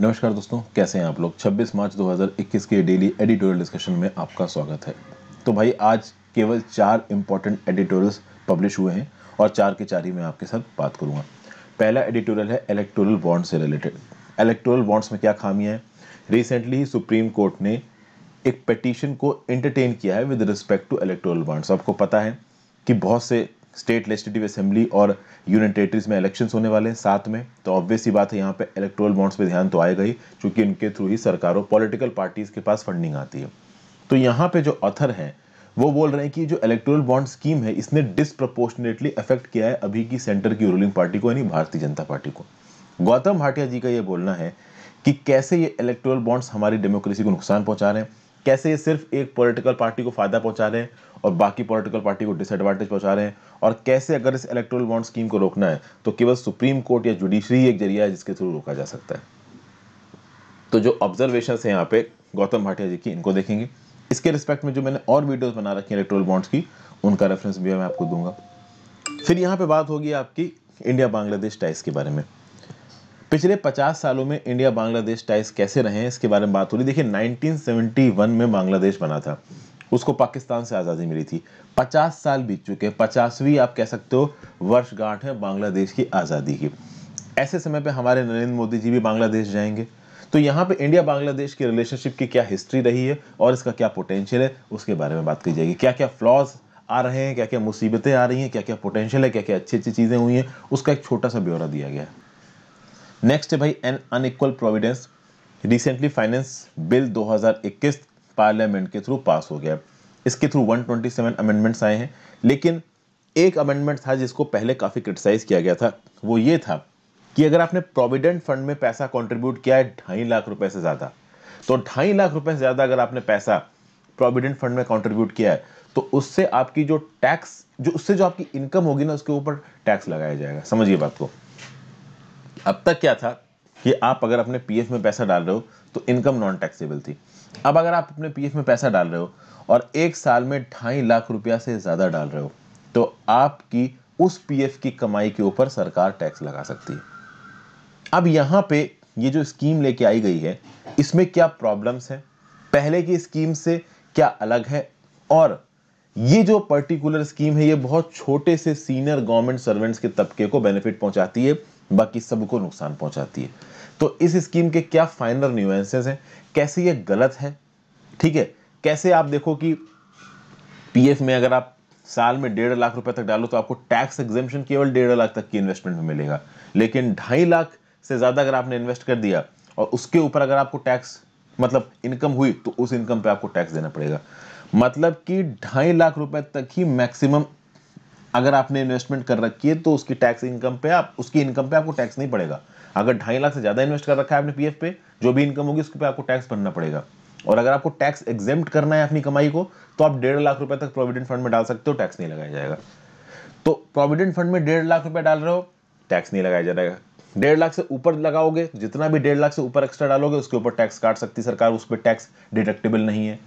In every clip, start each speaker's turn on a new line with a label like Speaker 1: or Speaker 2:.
Speaker 1: नमस्कार दोस्तों कैसे हैं आप लोग 26 मार्च 2021 के डेली एडिटोरियल डिस्कशन में आपका स्वागत है तो भाई आज केवल चार इंपॉर्टेंट एडिटोरियल्स पब्लिश हुए हैं और चार के चार ही मैं आपके साथ बात करूंगा पहला एडिटोरियल है इलेक्टोरल बॉन्ड से रिलेटेड इलेक्टोरल बॉन्ड्स में क्या खामियां हैं रिसेंटली ही सुप्रीम कोर्ट ने एक पटिशन को एंटरटेन किया है with respect to electoral bonds आपको पता है कि बहुत से स्टेट लेजिस्टिव असेंबली और यूनियन टेरेटरीज में इलेक्शंस होने वाले हैं साथ में तो ऑब्वियस ही बात है यहाँ पे इलेक्ट्रोल बॉन्ड्स पे ध्यान तो आएगा ही क्योंकि इनके थ्रू ही सरकारों पॉलिटिकल पार्टीज के पास फंडिंग आती है तो यहाँ पे जो ऑथर हैं वो बोल रहे हैं कि जो इलेक्ट्रोल बॉन्ड स्कीम है इसने डिसप्रपोर्शनेटली अफेक्ट किया है अभी की सेंटर की रूलिंग पार्टी को यानी भारतीय जनता पार्टी को गौतम भाटिया जी का ये बोलना है कि कैसे ये इलेक्ट्रोल बॉन्ड्स हमारी डेमोक्रेसी को नुकसान पहुंचा रहे हैं कैसे ये सिर्फ एक पॉलिटिकल पार्टी को फायदा पहुंचा रहे हैं और बाकी पॉलिटिकल पार्टी को डिसएडवांटेज पहुंचा रहे हैं और कैसे अगर इस इलेक्ट्रल बॉन्ड स्कीम को रोकना है तो केवल सुप्रीम कोर्ट या जुडिशरी एक जरिया है जिसके थ्रू रोका जा सकता है तो जो ऑब्जर्वेशन है यहाँ पे गौतम भाटिया जी की इनको देखेंगे इसके रिस्पेक्ट में जो मैंने और वीडियोस बना रखी हैं इलेक्ट्रोल बॉन्ड्स की उनका रेफरेंस भी मैं आपको दूंगा फिर यहाँ पे बात होगी आपकी इंडिया बांग्लादेश टाइस के बारे में पिछले 50 सालों में इंडिया बांग्लादेश टाइस कैसे रहे हैं इसके बारे में बात हो रही देखिए 1971 में बांग्लादेश बना था उसको पाकिस्तान से आज़ादी मिली थी 50 साल बीत चुके हैं पचासवीं आप कह सकते हो वर्षगांठ है बांग्लादेश की आज़ादी की ऐसे समय पे हमारे नरेंद्र मोदी जी भी बांग्लादेश जाएंगे तो यहाँ पे इंडिया बांग्लादेश की रिलेशनशिप की क्या हिस्ट्री रही है और इसका क्या पोटेंशियल है उसके बारे में बात की जाएगी क्या क्या फ्लॉज आ रहे हैं क्या क्या मुसीबतें आ रही हैं क्या क्या पोटेंशियल है क्या क्या अच्छी अच्छी चीज़ें हुई हैं उसका एक छोटा सा ब्यौरा दिया गया है नेक्स्ट है भाई an unequal providence recently finance bill 2021 parliament के थ्रू पास हो गया इसके थ्रू 127 अमेंडमेंट्स आए हैं लेकिन एक अमेंडमेंट था जिसको पहले काफ़ी क्रिटिसाइज़ किया गया था वो ये था कि अगर आपने प्रोविडेंट फंड में पैसा कॉन्ट्रीब्यूट किया है ढाई लाख रुपए से ज़्यादा तो ढाई लाख रुपए से ज़्यादा अगर आपने पैसा प्रोविडेंट फंड में कॉन्ट्रीब्यूट किया है तो उससे आपकी जो टैक्स जो उससे जो आपकी इनकम होगी ना उसके ऊपर टैक्स लगाया जाएगा समझिए बात को अब तक क्या था कि आप अगर अपने पीएफ में पैसा डाल रहे हो तो इनकम नॉन टैक्सेबल थी अब अगर आप अपने पीएफ में पैसा डाल रहे हो और एक साल में ढाई लाख रुपया से ज़्यादा डाल रहे हो तो आपकी उस पीएफ की कमाई के ऊपर सरकार टैक्स लगा सकती है अब यहां पे ये जो स्कीम लेके आई गई है इसमें क्या प्रॉब्लम्स हैं पहले की स्कीम से क्या अलग है और ये जो पर्टिकुलर स्कीम है ये बहुत छोटे से सीनियर गवर्नमेंट सर्वेंट्स के तबके को बेनिफिट पहुंचाती है बाकी सबको नुकसान पहुंचाती है तो इस स्कीम के क्या फाइनल न्यूएंसेस हैं कैसे ये गलत है ठीक है कैसे आप देखो कि पीएफ में अगर आप साल में डेढ़ लाख रुपए तक डालो तो आपको टैक्स एग्जेम्पन केवल डेढ़ लाख तक की इन्वेस्टमेंट में मिलेगा लेकिन ढाई लाख से ज़्यादा अगर आपने इन्वेस्ट कर दिया और उसके ऊपर अगर आपको टैक्स मतलब इनकम हुई तो उस इनकम पे आपको टैक्स देना पड़ेगा मतलब कि ढाई लाख रुपए तक ही मैक्सिमम अगर आपने इन्वेस्टमेंट कर रखी है तो उसकी टैक्स इनकम पे आप उसकी इनकम पे आपको टैक्स नहीं पड़ेगा अगर ढाई लाख से ज़्यादा इन्वेस्ट कर रखा है आपने पीएफ पे जो भी इनकम होगी उसके पे आपको टैक्स भरना पड़ेगा और अगर आपको टैक्स एग्जेप्ट करना है अपनी कमाई को तो आप डेढ़ लाख रुपए तक प्रोविडेंट फंड में डाल सकते हो टैक्स नहीं लगाया जाएगा तो प्रोविडेंट फंड में डेढ़ लाख रुपए डाल रहे हो टैक्स नहीं लगाया जाएगा डेढ़ लाख से ऊपर लगाओगे जितना भी डेढ़ लाख से ऊपर एक्स्ट्रा डालोगे उसके ऊपर टैक्स काट सकती सरकार उस पर टैक्स डिडक्टेबल नहीं है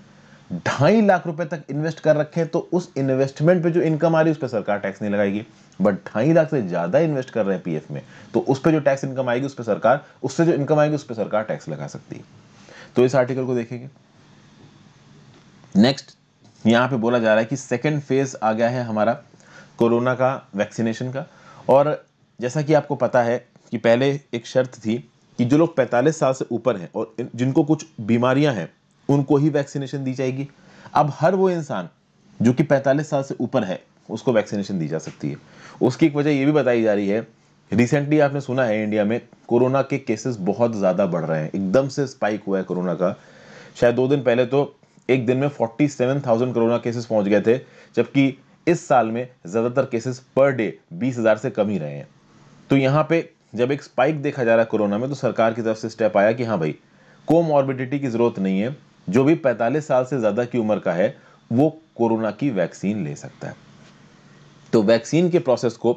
Speaker 1: ढाई लाख रुपए तक इन्वेस्ट कर रखे तो उस इन्वेस्टमेंट पे जो इनकम आ रही है उस पर सरकार टैक्स नहीं लगाएगी बट ढाई लाख से ज्यादा इन्वेस्ट कर रहे हैं पीएफ में तो उस पर जो टैक्स इनकम आएगी उस पर सरकार उससे जो इनकम आएगी उस पर सरकार टैक्स लगा सकती है तो इस आर्टिकल को देखेंगे नेक्स्ट यहां पे बोला जा रहा है कि सेकेंड फेज आ गया है हमारा कोरोना का वैक्सीनेशन का और जैसा कि आपको पता है कि पहले एक शर्त थी कि जो लोग 45 साल से ऊपर हैं और जिनको कुछ बीमारियां हैं उनको ही वैक्सीनेशन दी जाएगी अब हर वो इंसान जो कि 45 साल से ऊपर है उसको वैक्सीनेशन दी जा सकती है उसकी एक वजह ये भी बताई जा रही है रिसेंटली आपने सुना है इंडिया में कोरोना के केसेस बहुत ज़्यादा बढ़ रहे हैं एकदम से स्पाइक हुआ है कोरोना का शायद दो दिन पहले तो एक दिन में 47,000 कोरोना केसेस पहुंच गए थे जबकि इस साल में ज़्यादातर केसेस पर डे 20,000 से कम ही रहे हैं तो यहाँ पे जब एक स्पाइक देखा जा रहा है कोरोना में तो सरकार की तरफ से स्टेप आया कि हाँ भाई कोमॉर्बिडिटी की ज़रूरत नहीं है जो भी 45 साल से ज़्यादा की उम्र का है वो कोरोना की वैक्सीन ले सकता है तो वैक्सीन के प्रोसेस को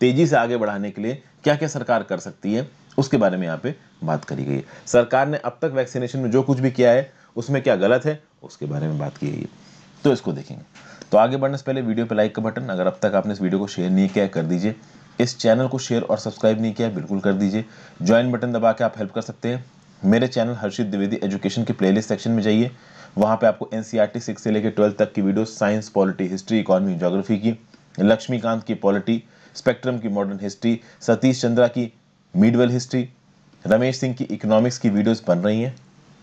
Speaker 1: तेजी से आगे बढ़ाने के लिए क्या क्या सरकार कर सकती है उसके बारे में यहाँ पे बात करी गई है सरकार ने अब तक वैक्सीनेशन में जो कुछ भी किया है उसमें क्या गलत है उसके बारे में बात की गई है तो इसको देखेंगे तो आगे बढ़ने से पहले वीडियो पे लाइक का बटन अगर अब तक आपने इस वीडियो को शेयर नहीं किया कर दीजिए इस चैनल को शेयर और सब्सक्राइब नहीं किया बिल्कुल कर दीजिए ज्वाइन बटन दबा के आप हेल्प कर सकते हैं मेरे चैनल हर्षित द्विवेदी एजुकेशन के प्लेलिस्ट सेक्शन में जाइए वहाँ पे आपको N C R T six से लेकर ट्वेल्थ तक की video science polity history economy geography की लक्ष्मीकांत की पॉलिटी स्पेक्ट्रम की मॉडर्न हिस्ट्री सतीश चंद्रा की मिडवेल हिस्ट्री रमेश सिंह की इकोनॉमिक्स की वीडियोस बन रही हैं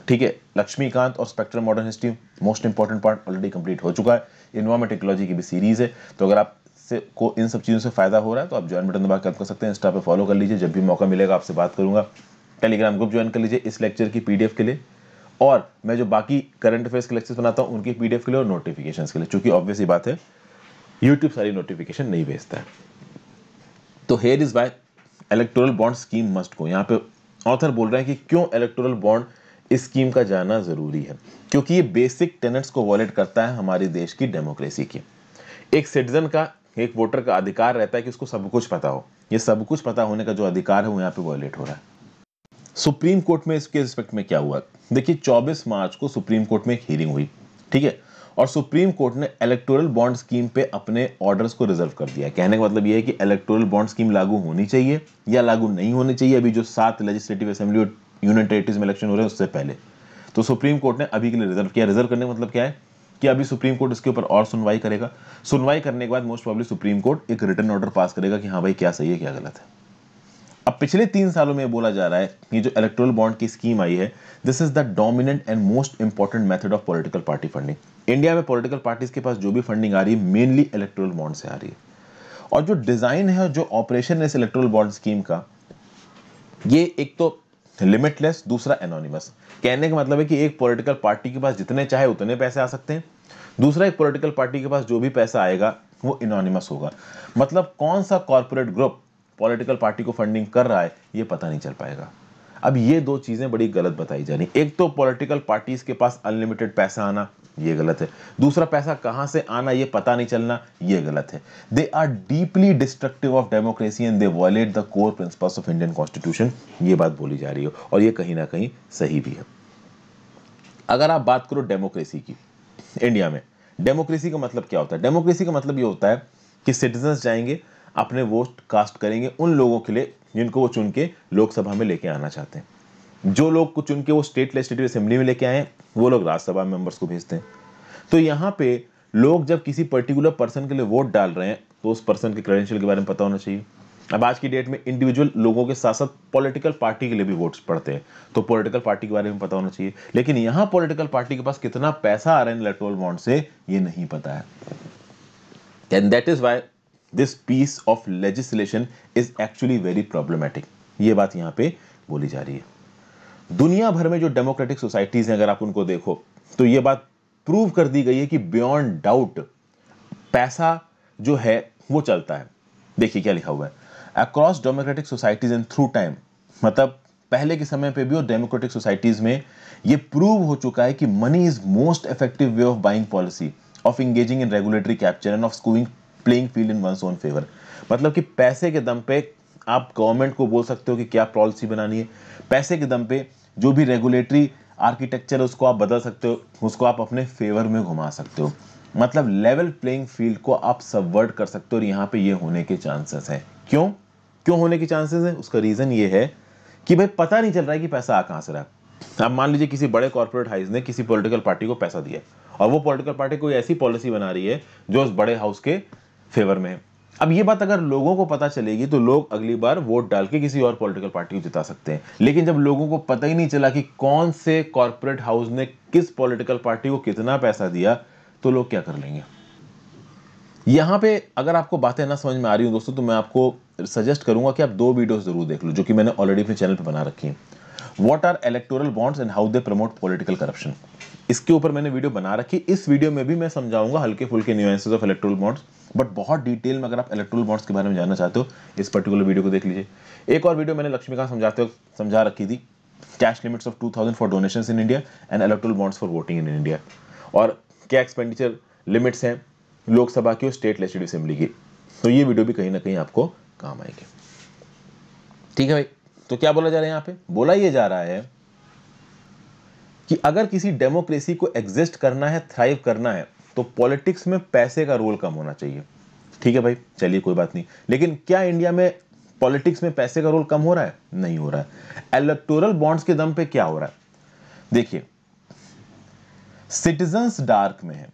Speaker 1: ठीक है लक्ष्मीकांत और spectrum modern history most important part already complete हो चुका है इन्वायरमेंट टेक्नोलॉजी की भी सीरीज़ है तो अगर आप से को इन सब चीज़ों से फ़ायदा हो रहा है तो आप ज्वाइन बटन दबा कर कर सकते हैं इंस्टा पे फॉलो कर लीजिए जब भी मौका मिलेगा आपसे बात करूंगा टेलीग्राम ग्रुप ज्वाइन कर लीजिए इस लेक्चर की पीडीएफ के लिए और मैं जो बाकी करंट अफेयर्स के लेक्चर्स बनाता हूँ उनकी पीडीएफ के लिए और नोटिफिकेशन के लिए चूंकि ऑब्वियस बात है यूट्यूब सारी नोटिफिकेशन नहीं भेजता है तो here is why electoral bond scheme must go यहाँ पे ऑथर बोल रहे हैं कि क्यों इलेक्टोरल बॉन्ड स्कीम का जाना जरूरी है क्योंकि ये बेसिक टेनेट्स को वॉलेट करता है हमारे देश की डेमोक्रेसी की एक सिटीजन का एक वोटर का अधिकार रहता है कि उसको सब कुछ पता हो ये सब कुछ पता होने का जो अधिकार है वो यहाँ पे वॉलेट हो रहा है सुप्रीम कोर्ट में इसके रिस्पेक्ट में क्या हुआ देखिए 24 मार्च को सुप्रीम कोर्ट में एक हियरिंग हुई ठीक है और सुप्रीम कोर्ट ने इलेक्टोरल बॉन्ड स्कीम पे अपने ऑर्डर्स को रिजर्व कर दिया कहने का मतलब यह है कि इलेक्टोरल बॉन्ड स्कीम लागू होनी चाहिए या लागू नहीं होनी चाहिए अभी जो सात लेजिस्लेटिव असेंबली और यूनियन टेरेटरीज में इलेक्शन हो रहे हैं उससे पहले तो सुप्रीम कोर्ट ने अभी के लिए रिजर्व किया रिजर्व करने का मतलब क्या है कि अभी सुप्रीम कोर्ट इसके ऊपर और सुनवाई करेगा सुनवाई करने के बाद मोस्ट प्रॉब्ली सुप्रीम कोर्ट एक रिटर्न ऑर्डर पास करेगा कि हाँ भाई क्या सही है क्या गलत है अब पिछले तीन सालों में बोला जा रहा है ये जो इलेक्ट्रोल बॉन्ड की स्कीम आई है this is the dominant and most important method of political party funding India में पॉलिटिकल पार्टीज के पास जो भी फंडिंग आ रही है मेनली इलेक्ट्रोल बॉन्ड से आ रही है और जो डिजाइन है और जो ऑपरेशन है इस इलेक्ट्रोल बॉन्ड स्कीम का ये एक तो लिमिटलेस दूसरा एनोनिमस कहने का मतलब है कि एक पॉलिटिकल पार्टी के पास जितने चाहे उतने पैसे आ सकते हैं दूसरा एक पॉलिटिकल पार्टी के पास जो भी पैसा आएगा वो इनोनिमस होगा मतलब कौन सा कॉरपोरेट ग्रुप पॉलिटिकल पार्टी को फंडिंग कर रहा है ये पता नहीं चल पाएगा अब ये दो चीज़ें बड़ी गलत बताई जानी एक तो पॉलिटिकल पार्टीज़ के पास अनलिमिटेड पैसा आना ये गलत है दूसरा पैसा कहाँ से आना ये पता नहीं चलना ये गलत है they are deeply destructive of democracy and they violate the core principles of Indian constitution ये बात बोली जा रही है और ये कहीं ना कहीं सही भी है अगर आप बात करो डेमोक्रेसी की इंडिया में डेमोक्रेसी का मतलब क्या होता है डेमोक्रेसी का मतलब ये होता है कि सिटीजन्स जाएंगे अपने वोट कास्ट करेंगे उन लोगों के लिए जिनको वो चुन के लोकसभा में लेके आना चाहते हैं जो लोग को चुन के वो स्टेट लेजिस्लेटिव असेंबली में लेके आए वो लोग राज्यसभा मेंबर्स को भेजते हैं तो यहाँ पे लोग जब किसी पर्टिकुलर पर्सन के लिए वोट डाल रहे हैं तो उस पर्सन के क्रेडेंशियल के बारे में पता होना चाहिए अब आज की डेट में इंडिविजुअल लोगों के साथ साथ पॉलिटिकल पार्टी के लिए भी वोट्स पड़ते हैं तो पॉलिटिकल पार्टी के बारे में पता होना चाहिए लेकिन यहाँ पॉलिटिकल पार्टी के पास कितना पैसा आ रहा है इलेक्ट्रोल बॉन्ड से ये नहीं पता है and that is why this piece of legislation is actually very problematic ये बात यहां पे बोली जा रही है दुनिया भर में जो डेमोक्रेटिक सोसाइटीज़ हैं अगर आप उनको देखो तो ये बात प्रूव कर दी गई है कि बियॉन्ड डाउट पैसा जो है वो चलता है देखिए क्या लिखा हुआ है across democratic societies in through time मतलब पहले के समय पे भी और डेमोक्रेटिक सोसाइटीज़ में ये प्रूव हो चुका है कि money is most effective way of buying policy of engaging in regulatory capture and of skewing playing field in one own favour मतलब कि पैसे के दम पे आप गवर्नमेंट को बोल सकते हो कि क्या पॉलिसी बनानी है पैसे के दम पे जो भी रेगुलेटरी आर्किटेक्चर है उसको आप बदल सकते हो उसको आप अपने फेवर में घुमा सकते हो मतलब लेवल प्लेइंग फील्ड को आप सबवर्ट कर सकते हो और यहाँ पे ये होने के चांसेस हैं क्यों क्यों होने के चांसेस हैं उसका रीज़न ये है कि भाई पता नहीं चल रहा है कि पैसा आ कहाँ से रहा है अब मान लीजिए किसी बड़े कॉर्पोरेट हाउस ने किसी पॉलिटिकल पार्टी को पैसा दिया और वो पॉलिटिकल पार्टी कोई ऐसी पॉलिसी बना रही है जो उस बड़े हाउस के फेवर में अब ये बात अगर लोगों को पता चलेगी तो लोग अगली बार वोट डाल के किसी और पॉलिटिकल पार्टी को जिता सकते हैं लेकिन जब लोगों को पता ही नहीं चला कि कौन से कॉरपोरेट हाउस ने किस पॉलिटिकल पार्टी को कितना पैसा दिया तो लोग क्या कर लेंगे यहां पे अगर आपको बातें ना समझ में आ रही हूँ दोस्तों तो मैं आपको सजेस्ट करूंगा कि आप दो वीडियो जरूर देख लो जो कि मैंने ऑलरेडी अपने चैनल पर बना रखी है what are electoral bonds and how they promote political corruption इसके ऊपर मैंने वीडियो बना रखी इस वीडियो में भी मैं समझाऊंगा हल्के फुल्के nuances of electoral bonds but बहुत डिटेल में अगर आप इलेक्ट्रोल बॉन्ड्स के बारे में जानना चाहते हो इस पर्टिकुलर वीडियो को देख लीजिए एक और वीडियो मैंने का समझाते हो समझा रखी थी cash limits of two thousand for donation in India and electoral bonds for voting in India और क्या एक्सपेंडिचर लिमिट्स हैं लोकसभा की और स्टेट लेजिस्लेटिव असेंबली की तो ये वीडियो भी कहीं ना कहीं आपको काम आएगी ठीक है भाई तो क्या बोला जा रहा है यहाँ पे बोला ये जा रहा है कि अगर किसी डेमोक्रेसी को एग्जिस्ट करना है थ्राइव करना है तो पॉलिटिक्स में पैसे का रोल कम होना चाहिए ठीक है भाई चलिए कोई बात नहीं लेकिन क्या इंडिया में पॉलिटिक्स में पैसे का रोल कम हो रहा है नहीं हो रहा है इलेक्टोरल बॉन्ड्स के दम पे क्या हो रहा है देखिए सिटीजन्स डार्क में है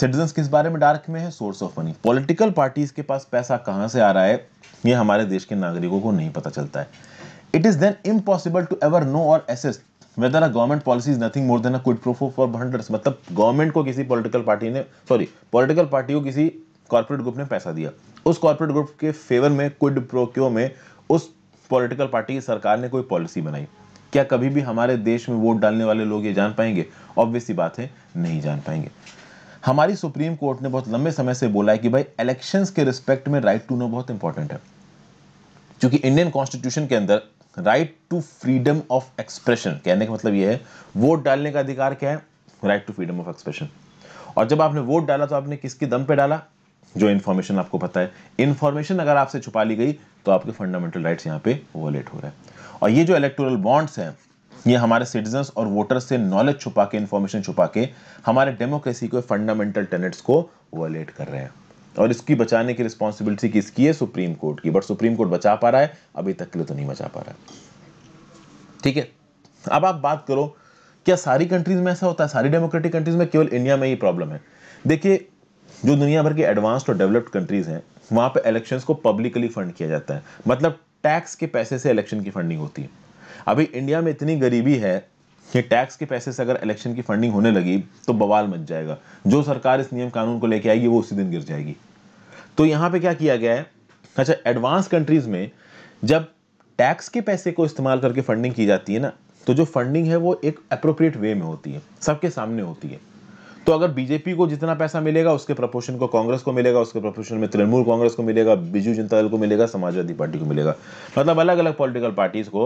Speaker 1: सिटीजन्स किस बारे में डार्क में है source of money political parties के पास पैसा कहां से आ रहा है ये हमारे देश के नागरिकों को नहीं पता चलता है it is then impossible to ever know or assess whether a government policy is nothing more than a quid pro for funders मतलब गवर्नमेंट को किसी पॉलिटिकल पार्टी ने सॉरी पॉलिटिकल पार्टी को किसी कॉर्पोरेट ग्रुप ने पैसा दिया उस कॉर्पोरेट ग्रुप के फेवर में क्विड प्रोक्यो में उस पॉलिटिकल पार्टी की सरकार ने कोई पॉलिसी बनाई क्या कभी भी हमारे देश में वोट डालने वाले लोग ये जान पाएंगे ऑब्वियस बात है नहीं जान पाएंगे हमारी सुप्रीम कोर्ट ने बहुत लंबे समय से बोला है कि भाई इलेक्शंस के रिस्पेक्ट में राइट टू नो बहुत इंपॉर्टेंट है क्योंकि इंडियन कॉन्स्टिट्यूशन के अंदर right to freedom of expression कहने का मतलब यह है वोट डालने का अधिकार क्या है right to freedom of expression और जब आपने वोट डाला तो आपने किसके दम पे डाला जो इन्फॉर्मेशन आपको पता है इन्फॉर्मेशन अगर आपसे छुपा ली गई तो आपके फंडामेंटल राइट्स यहाँ पे वोलेट हो रहे हैं और ये जो इलेक्टोरल बॉन्ड्स हैं ये हमारे सिटीजन और वोटर्स से नॉलेज छुपा के इन्फॉर्मेशन छुपा के हमारे डेमोक्रेसी के फंडामेंटल टेनेट्स को वोलेट कर रहे हैं और इसकी बचाने की रिस्पॉन्सिबिलिटी किसकी है सुप्रीम कोर्ट की बट सुप्रीम कोर्ट बचा पा रहा है अभी तक के लिए तो नहीं बचा पा रहा है ठीक है अब आप बात करो क्या सारी कंट्रीज में ऐसा होता है सारी डेमोक्रेटिक कंट्रीज में केवल इंडिया में ही प्रॉब्लम है देखिए जो दुनिया भर के एडवांस्ड और डेवलप्ड कंट्रीज हैं वहाँ पर इलेक्शन को पब्लिकली फंड किया जाता है मतलब टैक्स के पैसे से इलेक्शन की फंडिंग होती है अभी इंडिया में इतनी गरीबी है कि टैक्स के पैसे से अगर इलेक्शन की फंडिंग होने लगी तो बवाल मच जाएगा जो सरकार इस नियम कानून को लेके आएगी वो उसी दिन गिर जाएगी तो यहाँ पे क्या किया गया है अच्छा एडवांस कंट्रीज़ में जब टैक्स के पैसे को इस्तेमाल करके फंडिंग की जाती है ना तो जो फंडिंग है वो एक अप्रोप्रिएट वे में होती है सबके सामने होती है तो अगर बीजेपी को जितना पैसा मिलेगा उसके प्रपोर्शन को कांग्रेस को मिलेगा उसके प्रपोर्शन में तृणमूल कांग्रेस को मिलेगा बीजू जनता दल को मिलेगा समाजवादी पार्टी को मिलेगा मतलब अलग अलग पॉलिटिकल पार्टीज को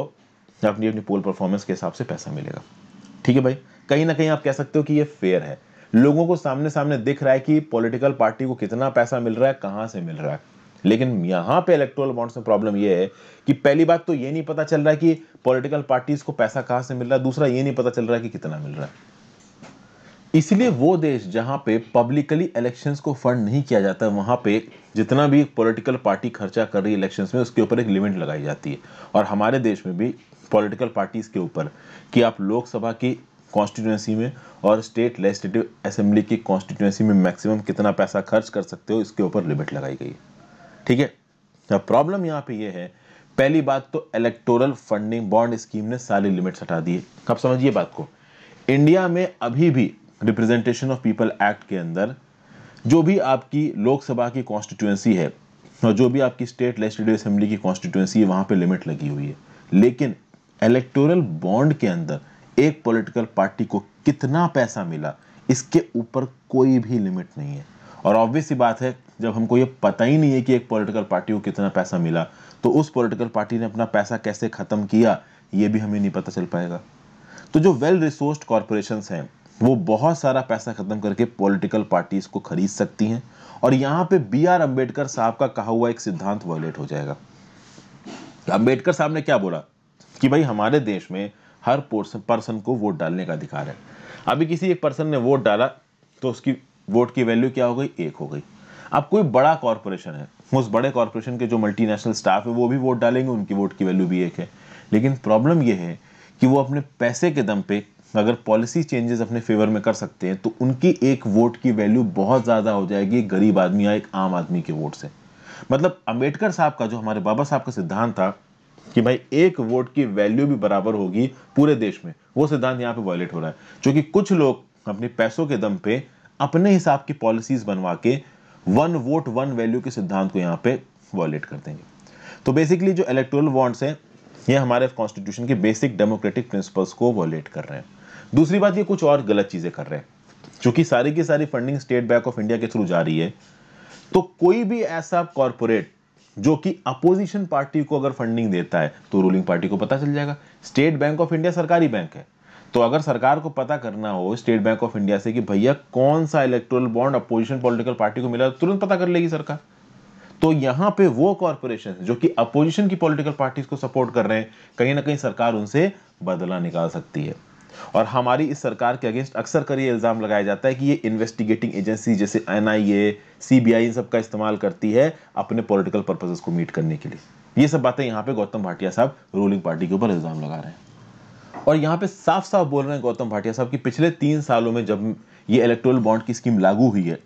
Speaker 1: अपनी अपनी पोल परफॉर्मेंस के हिसाब से पैसा मिलेगा ठीक है भाई कहीं ना कहीं आप कह सकते हो कि ये फेयर है लोगों को सामने सामने दिख रहा है कि पॉलिटिकल पार्टी को कितना पैसा मिल रहा है कहां से मिल रहा है लेकिन यहां पे इलेक्ट्रोल बॉन्ड्स में प्रॉब्लम ये है कि पहली बात तो ये नहीं पता चल रहा है कि पॉलिटिकल पार्टीज को पैसा कहां से मिल रहा है दूसरा ये नहीं पता चल रहा है कि कितना मिल रहा है इसलिए वो देश जहां पे पब्लिकली इलेक्शंस को फंड नहीं किया जाता है वहां पे जितना भी पॉलिटिकल पार्टी खर्चा कर रही है इलेक्शंस में उसके ऊपर एक लिमिट लगाई जाती है और हमारे देश में भी पॉलिटिकल पार्टीज के ऊपर कि आप लोकसभा की कॉन्स्टिट्यूएंसी में और स्टेट लेजिस्लेटिव असेंबली की कॉन्स्टिट्यूएंसी में मैक्सिमम कितना पैसा खर्च कर सकते हो इसके ऊपर लिमिट लगाई गई है ठीक है प्रॉब्लम तो यहाँ पे ये है पहली बात तो इलेक्टोरल फंडिंग बॉन्ड स्कीम ने सारी लिमिट्स हटा दिए कब समझिए बात को इंडिया में अभी भी रिप्रेजेंटेशन ऑफ पीपल एक्ट के अंदर जो भी आपकी लोकसभा की कॉन्स्टिट्यूएंसी है और जो भी आपकी स्टेट लेजिस्लेटिव असेंबली की कॉन्स्टिट्यूएंसी है वहाँ पर लिमिट लगी हुई है लेकिन इलेक्टोरल बॉन्ड के अंदर एक पॉलिटिकल पार्टी को कितना पैसा मिला इसके ऊपर कोई भी लिमिट नहीं है और ऑब्वियस ही बात है जब हमको ये पता ही नहीं है कि एक पॉलिटिकल पार्टी को कितना पैसा मिला तो उस पॉलिटिकल पार्टी ने अपना पैसा कैसे ख़त्म किया ये भी हमें नहीं पता चल पाएगा तो जो वेल रिसोर्स्ड कॉरपोरेशन हैं वो बहुत सारा पैसा ख़त्म करके पॉलिटिकल पार्टीज़ को खरीद सकती हैं और यहाँ पे बी आर अम्बेडकर साहब का कहा हुआ एक सिद्धांत वायलेट हो जाएगा अम्बेडकर साहब ने क्या बोला कि भाई हमारे देश में हर पर्सन को वोट डालने का अधिकार है अभी किसी एक पर्सन ने वोट डाला तो उसकी वोट की वैल्यू क्या हो गई एक हो गई अब कोई बड़ा कॉरपोरेशन है उस बड़े कॉरपोरेशन के जो मल्टीनेशनल स्टाफ है वो भी वोट डालेंगे उनकी वोट की वैल्यू भी एक है लेकिन प्रॉब्लम ये है कि वो अपने पैसे के दम पे अगर पॉलिसी चेंजेस अपने फेवर में कर सकते हैं तो उनकी एक वोट की वैल्यू बहुत ज़्यादा हो जाएगी गरीब आदमी या एक आम आदमी के वोट से मतलब अम्बेडकर साहब का जो हमारे बाबा साहब का सिद्धांत था कि भाई एक वोट की वैल्यू भी बराबर होगी पूरे देश में वो सिद्धांत यहाँ पे वॉयलेट हो रहा है क्योंकि कुछ लोग अपने पैसों के दम पे अपने हिसाब की पॉलिसीज बनवा के वन वोट वन वैल्यू के सिद्धांत को यहाँ पे वॉयलेट कर देंगे तो बेसिकली जो इलेक्ट्रोल बॉन्ड्स हैं ये हमारे कॉन्स्टिट्यूशन के बेसिक डेमोक्रेटिक प्रिंसिपल्स को वॉयलेट कर रहे हैं दूसरी बात ये कुछ और गलत चीज़ें कर रहे हैं चूंकि सारी की सारी funding State Bank of India के थ्रू जा रही है तो कोई भी ऐसा कॉरपोरेट जो कि अपोजिशन पार्टी को अगर फंडिंग देता है तो रूलिंग पार्टी को पता चल जाएगा स्टेट बैंक ऑफ इंडिया सरकारी बैंक है तो अगर सरकार को पता करना हो स्टेट बैंक ऑफ इंडिया से कि भैया कौन सा electoral bond opposition political party को मिला तो तुरंत पता कर लेगी सरकार तो यहां पे वो कॉरपोरेशन जो कि अपोजिशन की पॉलिटिकल पार्टीज को सपोर्ट कर रहे हैं कहीं ना कहीं सरकार उनसे बदला निकाल सकती है और हमारी इस सरकार के अगेंस्ट अक्सर कर ये इल्ज़ाम लगाया जाता है कि ये इन्वेस्टिगेटिंग एजेंसी जैसे एन आई इन सब का इस्तेमाल करती है अपने पोलिटिकल पर्पजेज को मीट करने के लिए ये सब बातें यहाँ पे गौतम भाटिया साहब रूलिंग पार्टी के ऊपर इल्ज़ाम लगा रहे हैं और यहाँ पे साफ साफ बोल रहे हैं गौतम भाटिया साहब कि पिछले तीन सालों में जब ये इलेक्ट्रोल बॉन्ड की स्कीम लागू हुई है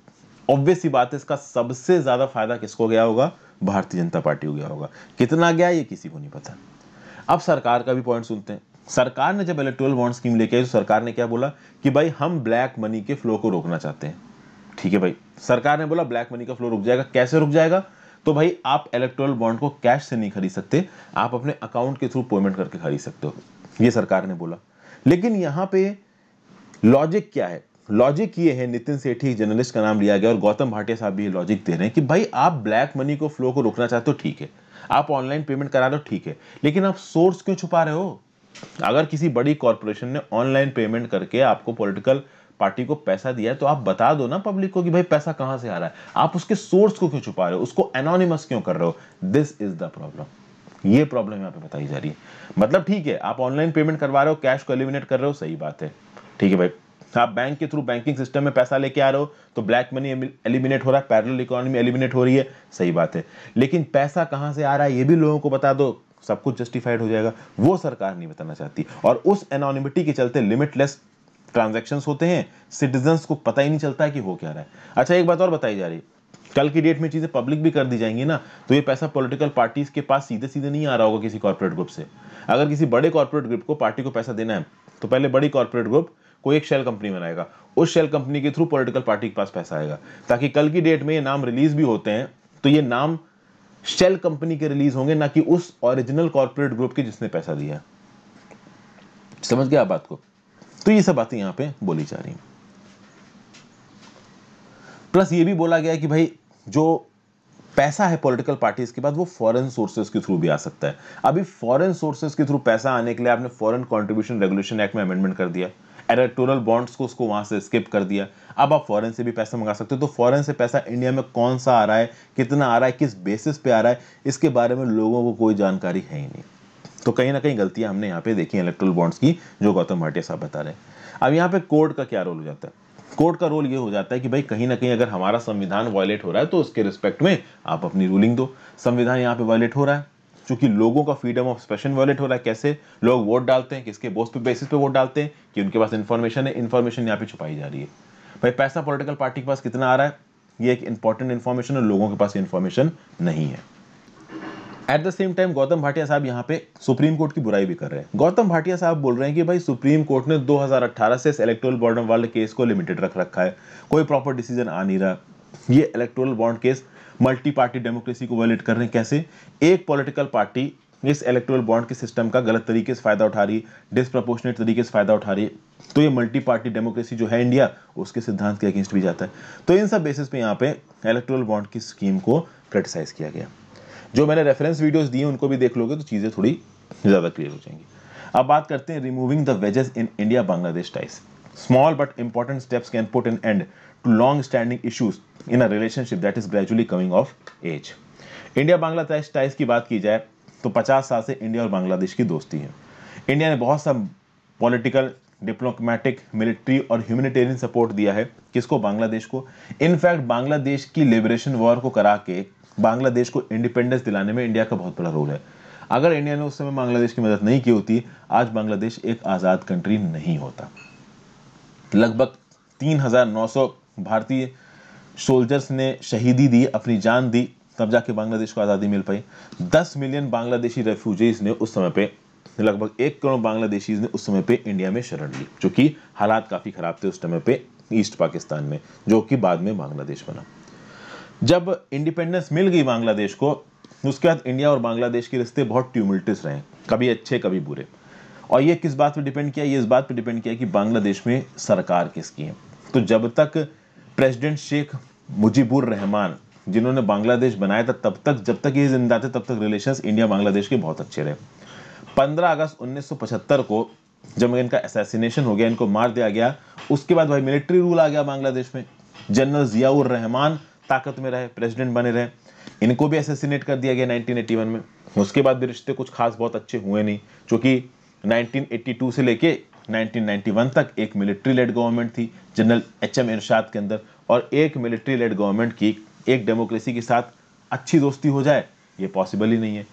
Speaker 1: ऑब्वियस ही बात है इसका सबसे ज़्यादा फायदा किसको गया होगा भारतीय जनता पार्टी को गया होगा कितना गया ये किसी को नहीं पता अब सरकार का भी पॉइंट सुनते हैं सरकार ने जब इलेक्ट्रोल बॉन्ड स्कीम लेके आई तो सरकार ने क्या बोला कि भाई हम ब्लैक मनी के फ्लो को रोकना चाहते हैं ठीक है भाई सरकार ने बोला ब्लैक मनी का फ्लो रुक जाएगा कैसे रुक जाएगा तो भाई आप इलेक्ट्रोल बॉन्ड को कैश से नहीं खरीद सकते आप अपने अकाउंट के थ्रू पेमेंट करके खरीद सकते हो ये सरकार ने बोला लेकिन यहाँ पे लॉजिक क्या है लॉजिक ये है नितिन सेठी जर्नलिस्ट का नाम लिया गया और गौतम भाटिया साहब भी ये लॉजिक दे रहे हैं कि भाई आप ब्लैक मनी को फ्लो को रोकना चाहते हो ठीक है आप ऑनलाइन पेमेंट करा लो ठीक है लेकिन आप सोर्स क्यों छुपा रहे हो अगर किसी बड़ी कॉरपोरेशन ने ऑनलाइन पेमेंट करके आपको पॉलिटिकल पार्टी को पैसा दिया है तो आप बता दो ना पब्लिक को कि भाई पैसा कहां से आ रहा है आप उसके सोर्स को क्यों छुपा रहे हो उसको एनोनिमस क्यों कर रहे हो दिस इज द प्रॉब्लम ये प्रॉब्लम यहां पे बताई जा रही है मतलब ठीक है आप ऑनलाइन पेमेंट करवा रहे हो कैश को एलिमिनेट कर रहे हो सही बात है ठीक है भाई आप बैंक के थ्रू बैंकिंग सिस्टम में पैसा लेके आ रहे हो तो ब्लैक मनी एलिमिनेट हो रहा है पैरल इकोनॉमी एलिमिनेट हो रही है सही बात है लेकिन पैसा कहां से आ रहा है ये भी लोगों को बता दो सब कुछ जस्टिफाइड हो जाएगा वो सरकार नहीं बताना चाहती और उस एनोनिमिटी के चलते लिमिटलेस ट्रांजेक्शन होते हैं सिटीजन को पता ही नहीं चलता है कि हो क्या रहा है अच्छा एक बात और बताई जा रही है कल की डेट में चीज़ें पब्लिक भी कर दी जाएंगी ना तो ये पैसा पॉलिटिकल पार्टीज के पास सीधे सीधे नहीं आ रहा होगा किसी कॉर्पोरेट ग्रुप से अगर किसी बड़े कॉर्पोरेट ग्रुप को पार्टी को पैसा देना है तो पहले बड़ी कॉर्पोरेट ग्रुप कोई एक शेल कंपनी बनाएगा उस शेल कंपनी के थ्रू पॉलिटिकल पार्टी के पास पैसा आएगा ताकि कल की डेट में ये नाम रिलीज भी होते हैं तो ये नाम शेल कंपनी के रिलीज होंगे ना कि उस ओरिजिनल कॉर्पोरेट ग्रुप के जिसने पैसा दिया समझ गया बात को तो ये सब बातें यहां पे बोली जा रही प्लस ये भी बोला गया कि भाई जो पैसा है पॉलिटिकल पार्टीज के बाद वो फॉरेन सोर्सेज के थ्रू भी आ सकता है अभी फॉरेन सोर्सेज के थ्रू पैसा आने के लिए आपने फॉरेन कॉन्ट्रीब्यूशन रेगुलेशन एक्ट में अमेंडमेंट कर दिया एरेक्टोरल बॉन्ड्स को उसको वहाँ से स्किप कर दिया अब आप फॉरेन से भी पैसा मंगा सकते हो तो फॉरेन से पैसा इंडिया में कौन सा आ रहा है कितना आ रहा है किस बेसिस पे आ रहा है इसके बारे में लोगों को कोई जानकारी है ही नहीं तो कहीं ना कहीं गलतियाँ हमने यहाँ पे देखी इलेक्ट्रोल बॉन्ड्स की जो गौतम भाटिया साहब बता रहे हैं अब यहाँ पे कोर्ट का क्या रोल हो जाता है कोर्ट का रोल ये हो जाता है कि भाई कहीं ना कहीं अगर हमारा संविधान वायलेट हो रहा है तो उसके रिस्पेक्ट में आप अपनी रूलिंग दो संविधान यहाँ पे वायलेट हो रहा है चूंकि लोगों का फ्रीडम ऑफ एक्सप्रेशन वॉलेट हो रहा है कैसे लोग वोट डालते हैं किसके बोस पे बेसिस पे वोट डालते हैं कि उनके पास इन्फॉर्मेशन है इन्फॉर्मेशन यहाँ पे छुपाई जा रही है भाई पैसा पॉलिटिकल पार्टी के पास कितना आ रहा है ये एक इंपॉर्टेंट इन्फॉर्मेशन है लोगों के पास इन्फॉर्मेशन नहीं है at the same time Gautam Bhatia साहब यहाँ पे सुप्रीम कोर्ट की बुराई भी कर रहे हैं गौतम भाटिया साहब बोल रहे हैं कि भाई सुप्रीम कोर्ट ने 2018 से इस इलेक्ट्रोल बॉन्ड वाले केस को लिमिटेड रख रखा है कोई प्रॉपर डिसीजन आ नहीं रहा ये electoral bond case multi party democracy को वायलेट कर रहे हैं कैसे एक पॉलिटिकल पार्टी इस इलेक्ट्रल बॉन्ड के सिस्टम का गलत तरीके से फायदा उठा रही है डिस्प्रपोर्शनेट तरीके से फायदा उठा रही तो ये मल्टी पार्टी डेमोक्रेसी जो है इंडिया उसके सिद्धांत के अगेंस्ट भी जाता है तो इन सब बेसिस पे यहाँ पे इलेक्ट्रल बॉन्ड की स्कीम को क्रिटिसाइज किया गया जो मैंने रेफरेंस वीडियोज दिए उनको भी देख लोगे तो चीज़ें थोड़ी ज़्यादा क्लियर हो जाएंगी अब बात करते हैं removing the wedges in India Bangladesh ties small but important steps can put an end to long standing issues in a relationship that is gradually coming of age India Bangladesh ties की बात की जाए तो 50 साल से इंडिया और बांग्लादेश की दोस्ती है इंडिया ने बहुत सा political डिप्लोमेटिक मिलिट्री और ह्यूमनिटेरियन सपोर्ट दिया है किसको बांग्लादेश को इनफैक्ट बांग्लादेश की लिबरेशन वॉर को करा के बांग्लादेश को इंडिपेंडेंस दिलाने में इंडिया का बहुत बड़ा रोल है अगर इंडिया ने उस समय बांग्लादेश की मदद नहीं की होती आज बांग्लादेश एक आज़ाद कंट्री नहीं होता लगभग तीन हज़ार नौ सौ भारतीय सोल्जर्स ने शहीदी दी अपनी जान दी तब जाके बांग्लादेश को आज़ादी मिल पाई दस मिलियन बांग्लादेशी रेफ्यूजीज ने उस समय पे लगभग एक करोड़ बांग्लादेशीज ने उस समय पे इंडिया में शरण ली जो हालात काफ़ी ख़राब थे उस समय पे ईस्ट पाकिस्तान में जो कि बाद में बांग्लादेश बना जब इंडिपेंडेंस मिल गई बांग्लादेश को उसके बाद इंडिया और बांग्लादेश के रिश्ते बहुत ट्यूमिल्टस रहे कभी अच्छे कभी बुरे और ये किस बात पर डिपेंड किया ये इस बात पर डिपेंड किया कि बांग्लादेश में सरकार किसकी है तो जब तक प्रेसिडेंट शेख मुजीबुर रहमान जिन्होंने बांग्लादेश बनाया था तब तक जब तक ये जिंदा थे तब तक रिलेशंस इंडिया बांग्लादेश के बहुत अच्छे रहे 15 अगस्त 1975 को जब इनका असैसिनेशन हो गया इनको मार दिया गया उसके बाद भाई मिलिट्री रूल आ गया बांग्लादेश में जनरल जियाउर रहमान ताकत में रहे प्रेसिडेंट बने रहे इनको भी असैसिनेट कर दिया गया नाइनटीन में उसके बाद भी रिश्ते कुछ खास बहुत अच्छे हुए नहीं चूंकि 1982 से लेके 1991 तक एक मिलिट्री लेड गवर्नमेंट थी जनरल एच एम इरशाद के अंदर और एक मिलिट्री लेड गवर्नमेंट की एक डेमोक्रेसी के साथ अच्छी दोस्ती हो जाए ये पॉसिबल ही नहीं है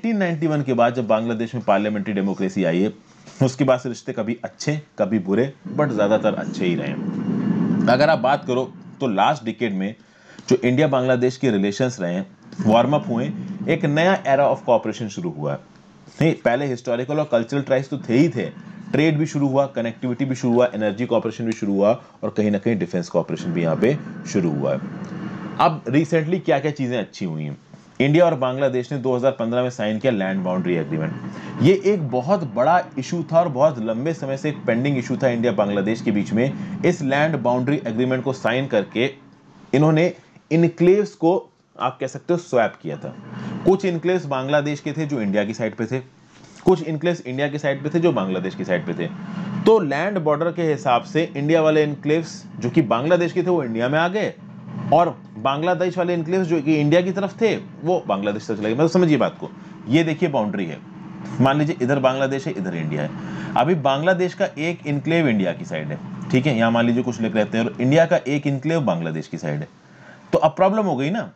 Speaker 1: 1991 के बाद जब बांग्लादेश में पार्लियामेंट्री डेमोक्रेसी आई है उसके बाद से रिश्ते कभी अच्छे कभी बुरे बट ज़्यादातर अच्छे ही रहे अगर आप बात करो तो लास्ट डिकेड में जो इंडिया बांग्लादेश के रिलेशंस रहे हैं वार्म अप हुए एक नया एरा ऑफ कॉपरेशन शुरू हुआ है नहीं पहले हिस्टोरिकल और कल्चरल ट्राइब्स तो थे ही थे ट्रेड भी शुरू हुआ कनेक्टिविटी भी शुरू हुआ एनर्जी कॉपरेशन भी शुरू हुआ और कहीं ना कहीं डिफेंस कॉपरेशन भी यहाँ पे शुरू हुआ है अब रिसेंटली क्या क्या चीज़ें अच्छी हुई हैं इंडिया और बांग्लादेश ने 2015 में साइन किया लैंड बाउंड्री एग्रीमेंट ये एक बहुत बड़ा इशू था और बहुत लंबे समय से एक पेंडिंग इशू था इंडिया बांग्लादेश के बीच में इस लैंड बाउंड्री एग्रीमेंट को साइन करके इन्होंने इनक्लेव्स को आप कह सकते हो स्वैप किया था कुछ इनक्लेव बांग्लादेश के थे जो इंडिया की साइड पे थे कुछ इनक्लेव इंडिया की साइड पे थे जो बांग्लादेश की साइड पे थे तो लैंड बॉर्डर के हिसाब से इंडिया वाले इनक्लेव्स जो कि बांग्लादेश के थे वो इंडिया में आ गए और बांग्लादेश वाले इनक्लेव्स जो कि इंडिया की तरफ थे वो बांग्लादेश से चले गए मतलब समझिए बात को ये देखिए बाउंड्री है मान लीजिए इधर बांग्लादेश है इधर इंडिया है अभी बांग्लादेश का एक इनक्लेव इंडिया की साइड है ठीक है यहाँ मान लीजिए कुछ लिख रहते हैं और इंडिया का एक इनक्लेव बांग्लादेश की साइड है तो अब प्रॉब्लम हो गई ना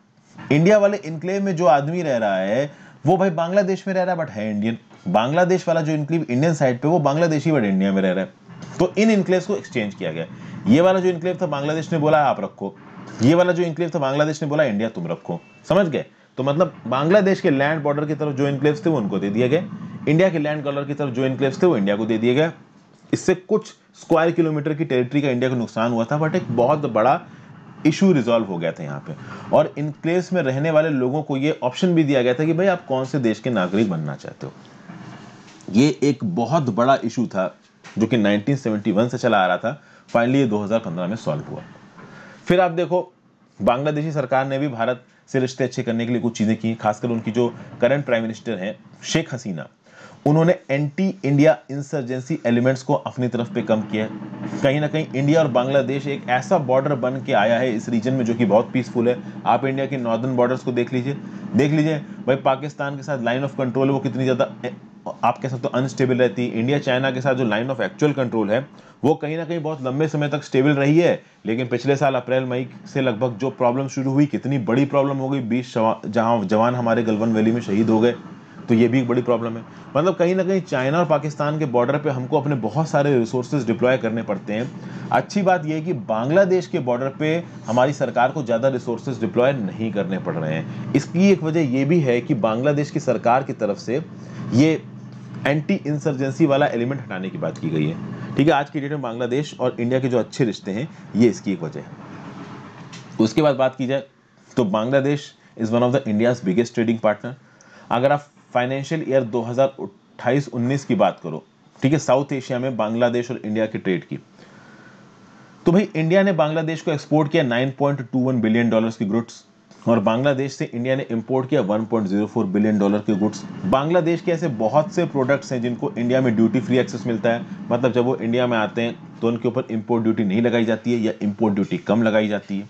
Speaker 1: इंडिया वाले इनक्लेव में जो आदमी रह रहा है वो भाई बांग्लादेश में रह रहा है बट है इंडियन बांग्लादेश वाला जो इनक्लेव इंडियन साइड पे वो बांग्लादेशी बट इंडिया में रह रहा है तो इन इनक्लेव को एक्सचेंज किया गया ये वाला जो इनक्लेव था बांग्लादेश ने बोला आप रखो ये वाला जो इनक्लेव था बांग्लादेश ने बोला इंडिया तुम रखो समझ गए तो मतलब बांग्लादेश के लैंड बॉर्डर की तरफ जो इनक्लेव थे वो उनको दे दिए गए इंडिया के लैंड कॉलर की तरफ जो इनक्लेव थे वो इंडिया को दे दिए गए इससे कुछ स्क्वायर किलोमीटर की टेरिटरी का इंडिया को नुकसान हुआ था बट एक बहुत बड़ा इशू रिजॉल्व हो गया था यहाँ पे और इन में रहने वाले लोगों को ये ऑप्शन भी दिया गया था कि भाई आप कौन से देश के नागरिक बनना चाहते हो ये एक बहुत बड़ा इशू था जो कि 1971 से चला आ रहा था फाइनली ये 2015 में सॉल्व हुआ फिर आप देखो बांग्लादेशी सरकार ने भी भारत से रिश्ते अच्छे करने के लिए कुछ चीज़ें की खासकर उनकी जो करंट प्राइम मिनिस्टर हैं शेख हसीना उन्होंने एंटी इंडिया इंसर्जेंसी एलिमेंट्स को अपनी तरफ पे कम किया है कहीं ना कहीं इंडिया और बांग्लादेश एक ऐसा बॉर्डर बन के आया है इस रीजन में जो कि बहुत पीसफुल है आप इंडिया के नॉर्दर्न बॉर्डर्स को देख लीजिए देख लीजिए भाई पाकिस्तान के साथ लाइन ऑफ कंट्रोल वो कितनी ज़्यादा आप कह सकते हो अनस्टेबल रहती है इंडिया चाइना के साथ जो लाइन ऑफ एक्चुअल कंट्रोल है वो कहीं ना कहीं बहुत लंबे समय तक स्टेबल रही है लेकिन पिछले साल अप्रैल मई से लगभग जो प्रॉब्लम शुरू हुई कितनी बड़ी प्रॉब्लम हो गई बीस जहाँ जवान हमारे गलवन वैली में शहीद हो गए तो ये भी एक बड़ी प्रॉब्लम है मतलब कहीं ना कहीं चाइना और पाकिस्तान के बॉर्डर पे हमको अपने बहुत सारे रिसोर्सेज डिप्लॉय करने पड़ते हैं अच्छी बात यह है कि बांग्लादेश के बॉर्डर पे हमारी सरकार को ज़्यादा रिसोर्सेज डिप्लॉय नहीं करने पड़ रहे हैं इसकी एक वजह यह भी है कि बांग्लादेश की सरकार की तरफ से ये एंटी इंसर्जेंसी वाला एलिमेंट हटाने की बात की गई है ठीक है आज की डेट में बांग्लादेश और इंडिया के जो अच्छे रिश्ते हैं ये इसकी एक वजह है उसके बाद बात की जाए तो Bangladesh is one of the India's biggest trading partner अगर आप फाइनेंशियल ईयर 2028-19 की बात करो ठीक है साउथ एशिया में बांग्लादेश और इंडिया के ट्रेड की तो भाई इंडिया ने बांग्लादेश को एक्सपोर्ट किया 9.21 बिलियन डॉलर्स की गुड्स और बांग्लादेश से इंडिया ने इंपोर्ट किया 1.04 बिलियन डॉलर के गुड्स बांग्लादेश के ऐसे बहुत से प्रोडक्ट्स हैं जिनको इंडिया में ड्यूटी फ्री एक्सेस मिलता है मतलब जब वो इंडिया में आते हैं तो उनके ऊपर इम्पोर्ट ड्यूटी नहीं लगाई जाती है या इम्पोर्ट ड्यूटी कम लगाई जाती है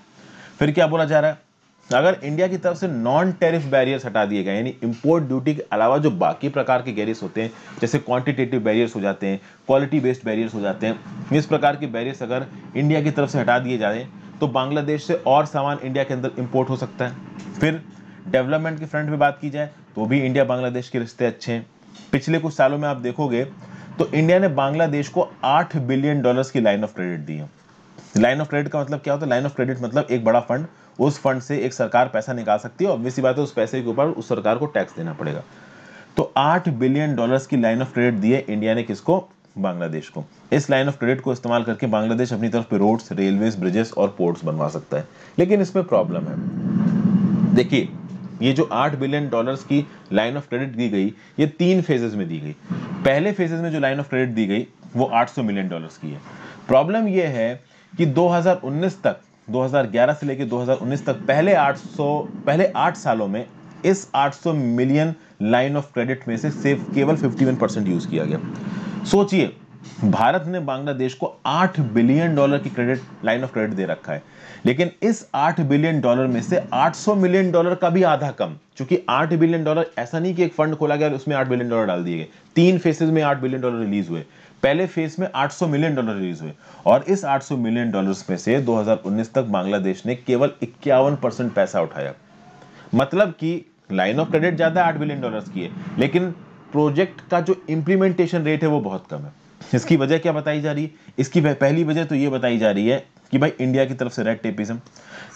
Speaker 1: फिर क्या बोला जा रहा है अगर इंडिया की तरफ से नॉन टेरिफ बैरियर्स हटा दिए गए यानी इंपोर्ट ड्यूटी के अलावा जो बाकी प्रकार के गैरियर्स होते हैं जैसे क्वांटिटेटिव बैरियर्स हो जाते हैं क्वालिटी बेस्ड बैरियर्स हो जाते हैं इस प्रकार के बैरियर्स अगर इंडिया की तरफ से हटा दिए जाए तो बांग्लादेश से और सामान इंडिया के अंदर इम्पोर्ट हो सकता है फिर डेवलपमेंट के फ्रंट में बात की जाए तो भी इंडिया बांग्लादेश के रिश्ते अच्छे हैं पिछले कुछ सालों में आप देखोगे तो इंडिया ने बांग्लादेश को आठ बिलियन डॉलर्स की लाइन ऑफ क्रेडिट दी है लाइन ऑफ क्रेडिट का मतलब क्या होता है लाइन ऑफ क्रेडिट मतलब एक बड़ा फंड उस फंड से एक सरकार पैसा निकाल सकती है ऑब्वियसली बात है उस पैसे के ऊपर उस सरकार को टैक्स देना पड़ेगा तो आठ बिलियन डॉलर्स की लाइन ऑफ क्रेडिट दी है इंडिया ने किसको बांग्लादेश को इस लाइन ऑफ क्रेडिट को इस्तेमाल करके बांग्लादेश अपनी तरफ रोड्स रेलवे ब्रिजेस और पोर्ट्स बनवा सकता है लेकिन इसमें प्रॉब्लम है देखिए ये जो आठ बिलियन डॉलर्स की लाइन ऑफ क्रेडिट दी गई ये तीन फेजेज में दी गई पहले फेजेज में जो लाइन ऑफ क्रेडिट दी गई वो आठ मिलियन डॉलर की है प्रॉब्लम ये है कि 2019 तक 2011 से लेकर 2019 तक पहले 800 पहले आठ सालों में इस 800 मिलियन लाइन ऑफ क्रेडिट में से सिर्फ केवल 51 परसेंट यूज किया गया सोचिए भारत ने बांग्लादेश को 8 बिलियन डॉलर की क्रेडिट लाइन ऑफ क्रेडिट दे रखा है लेकिन इस 8 बिलियन डॉलर में से 800 मिलियन डॉलर का भी आधा कम क्योंकि 8 बिलियन डॉलर ऐसा नहीं कि एक फंड खोला गया और उसमें 8 बिलियन डॉलर डाल दिए गए तीन फेसेस में 8 बिलियन डॉलर रिलीज हुए पहले फेज में 800 मिलियन डॉलर रिलीज हुए और इस 800 मिलियन डॉलर्स में से 2019 तक बांग्लादेश ने केवल इक्यावन परसेंट पैसा उठाया मतलब कि लाइन ऑफ क्रेडिट ज्यादा 8 बिलियन डॉलर्स की है लेकिन प्रोजेक्ट का जो इंप्लीमेंटेशन रेट है वो बहुत कम है इसकी वजह क्या बताई जा रही है इसकी पहली वजह तो ये बताई जा रही है कि भाई इंडिया की तरफ से रेड टेपिज्म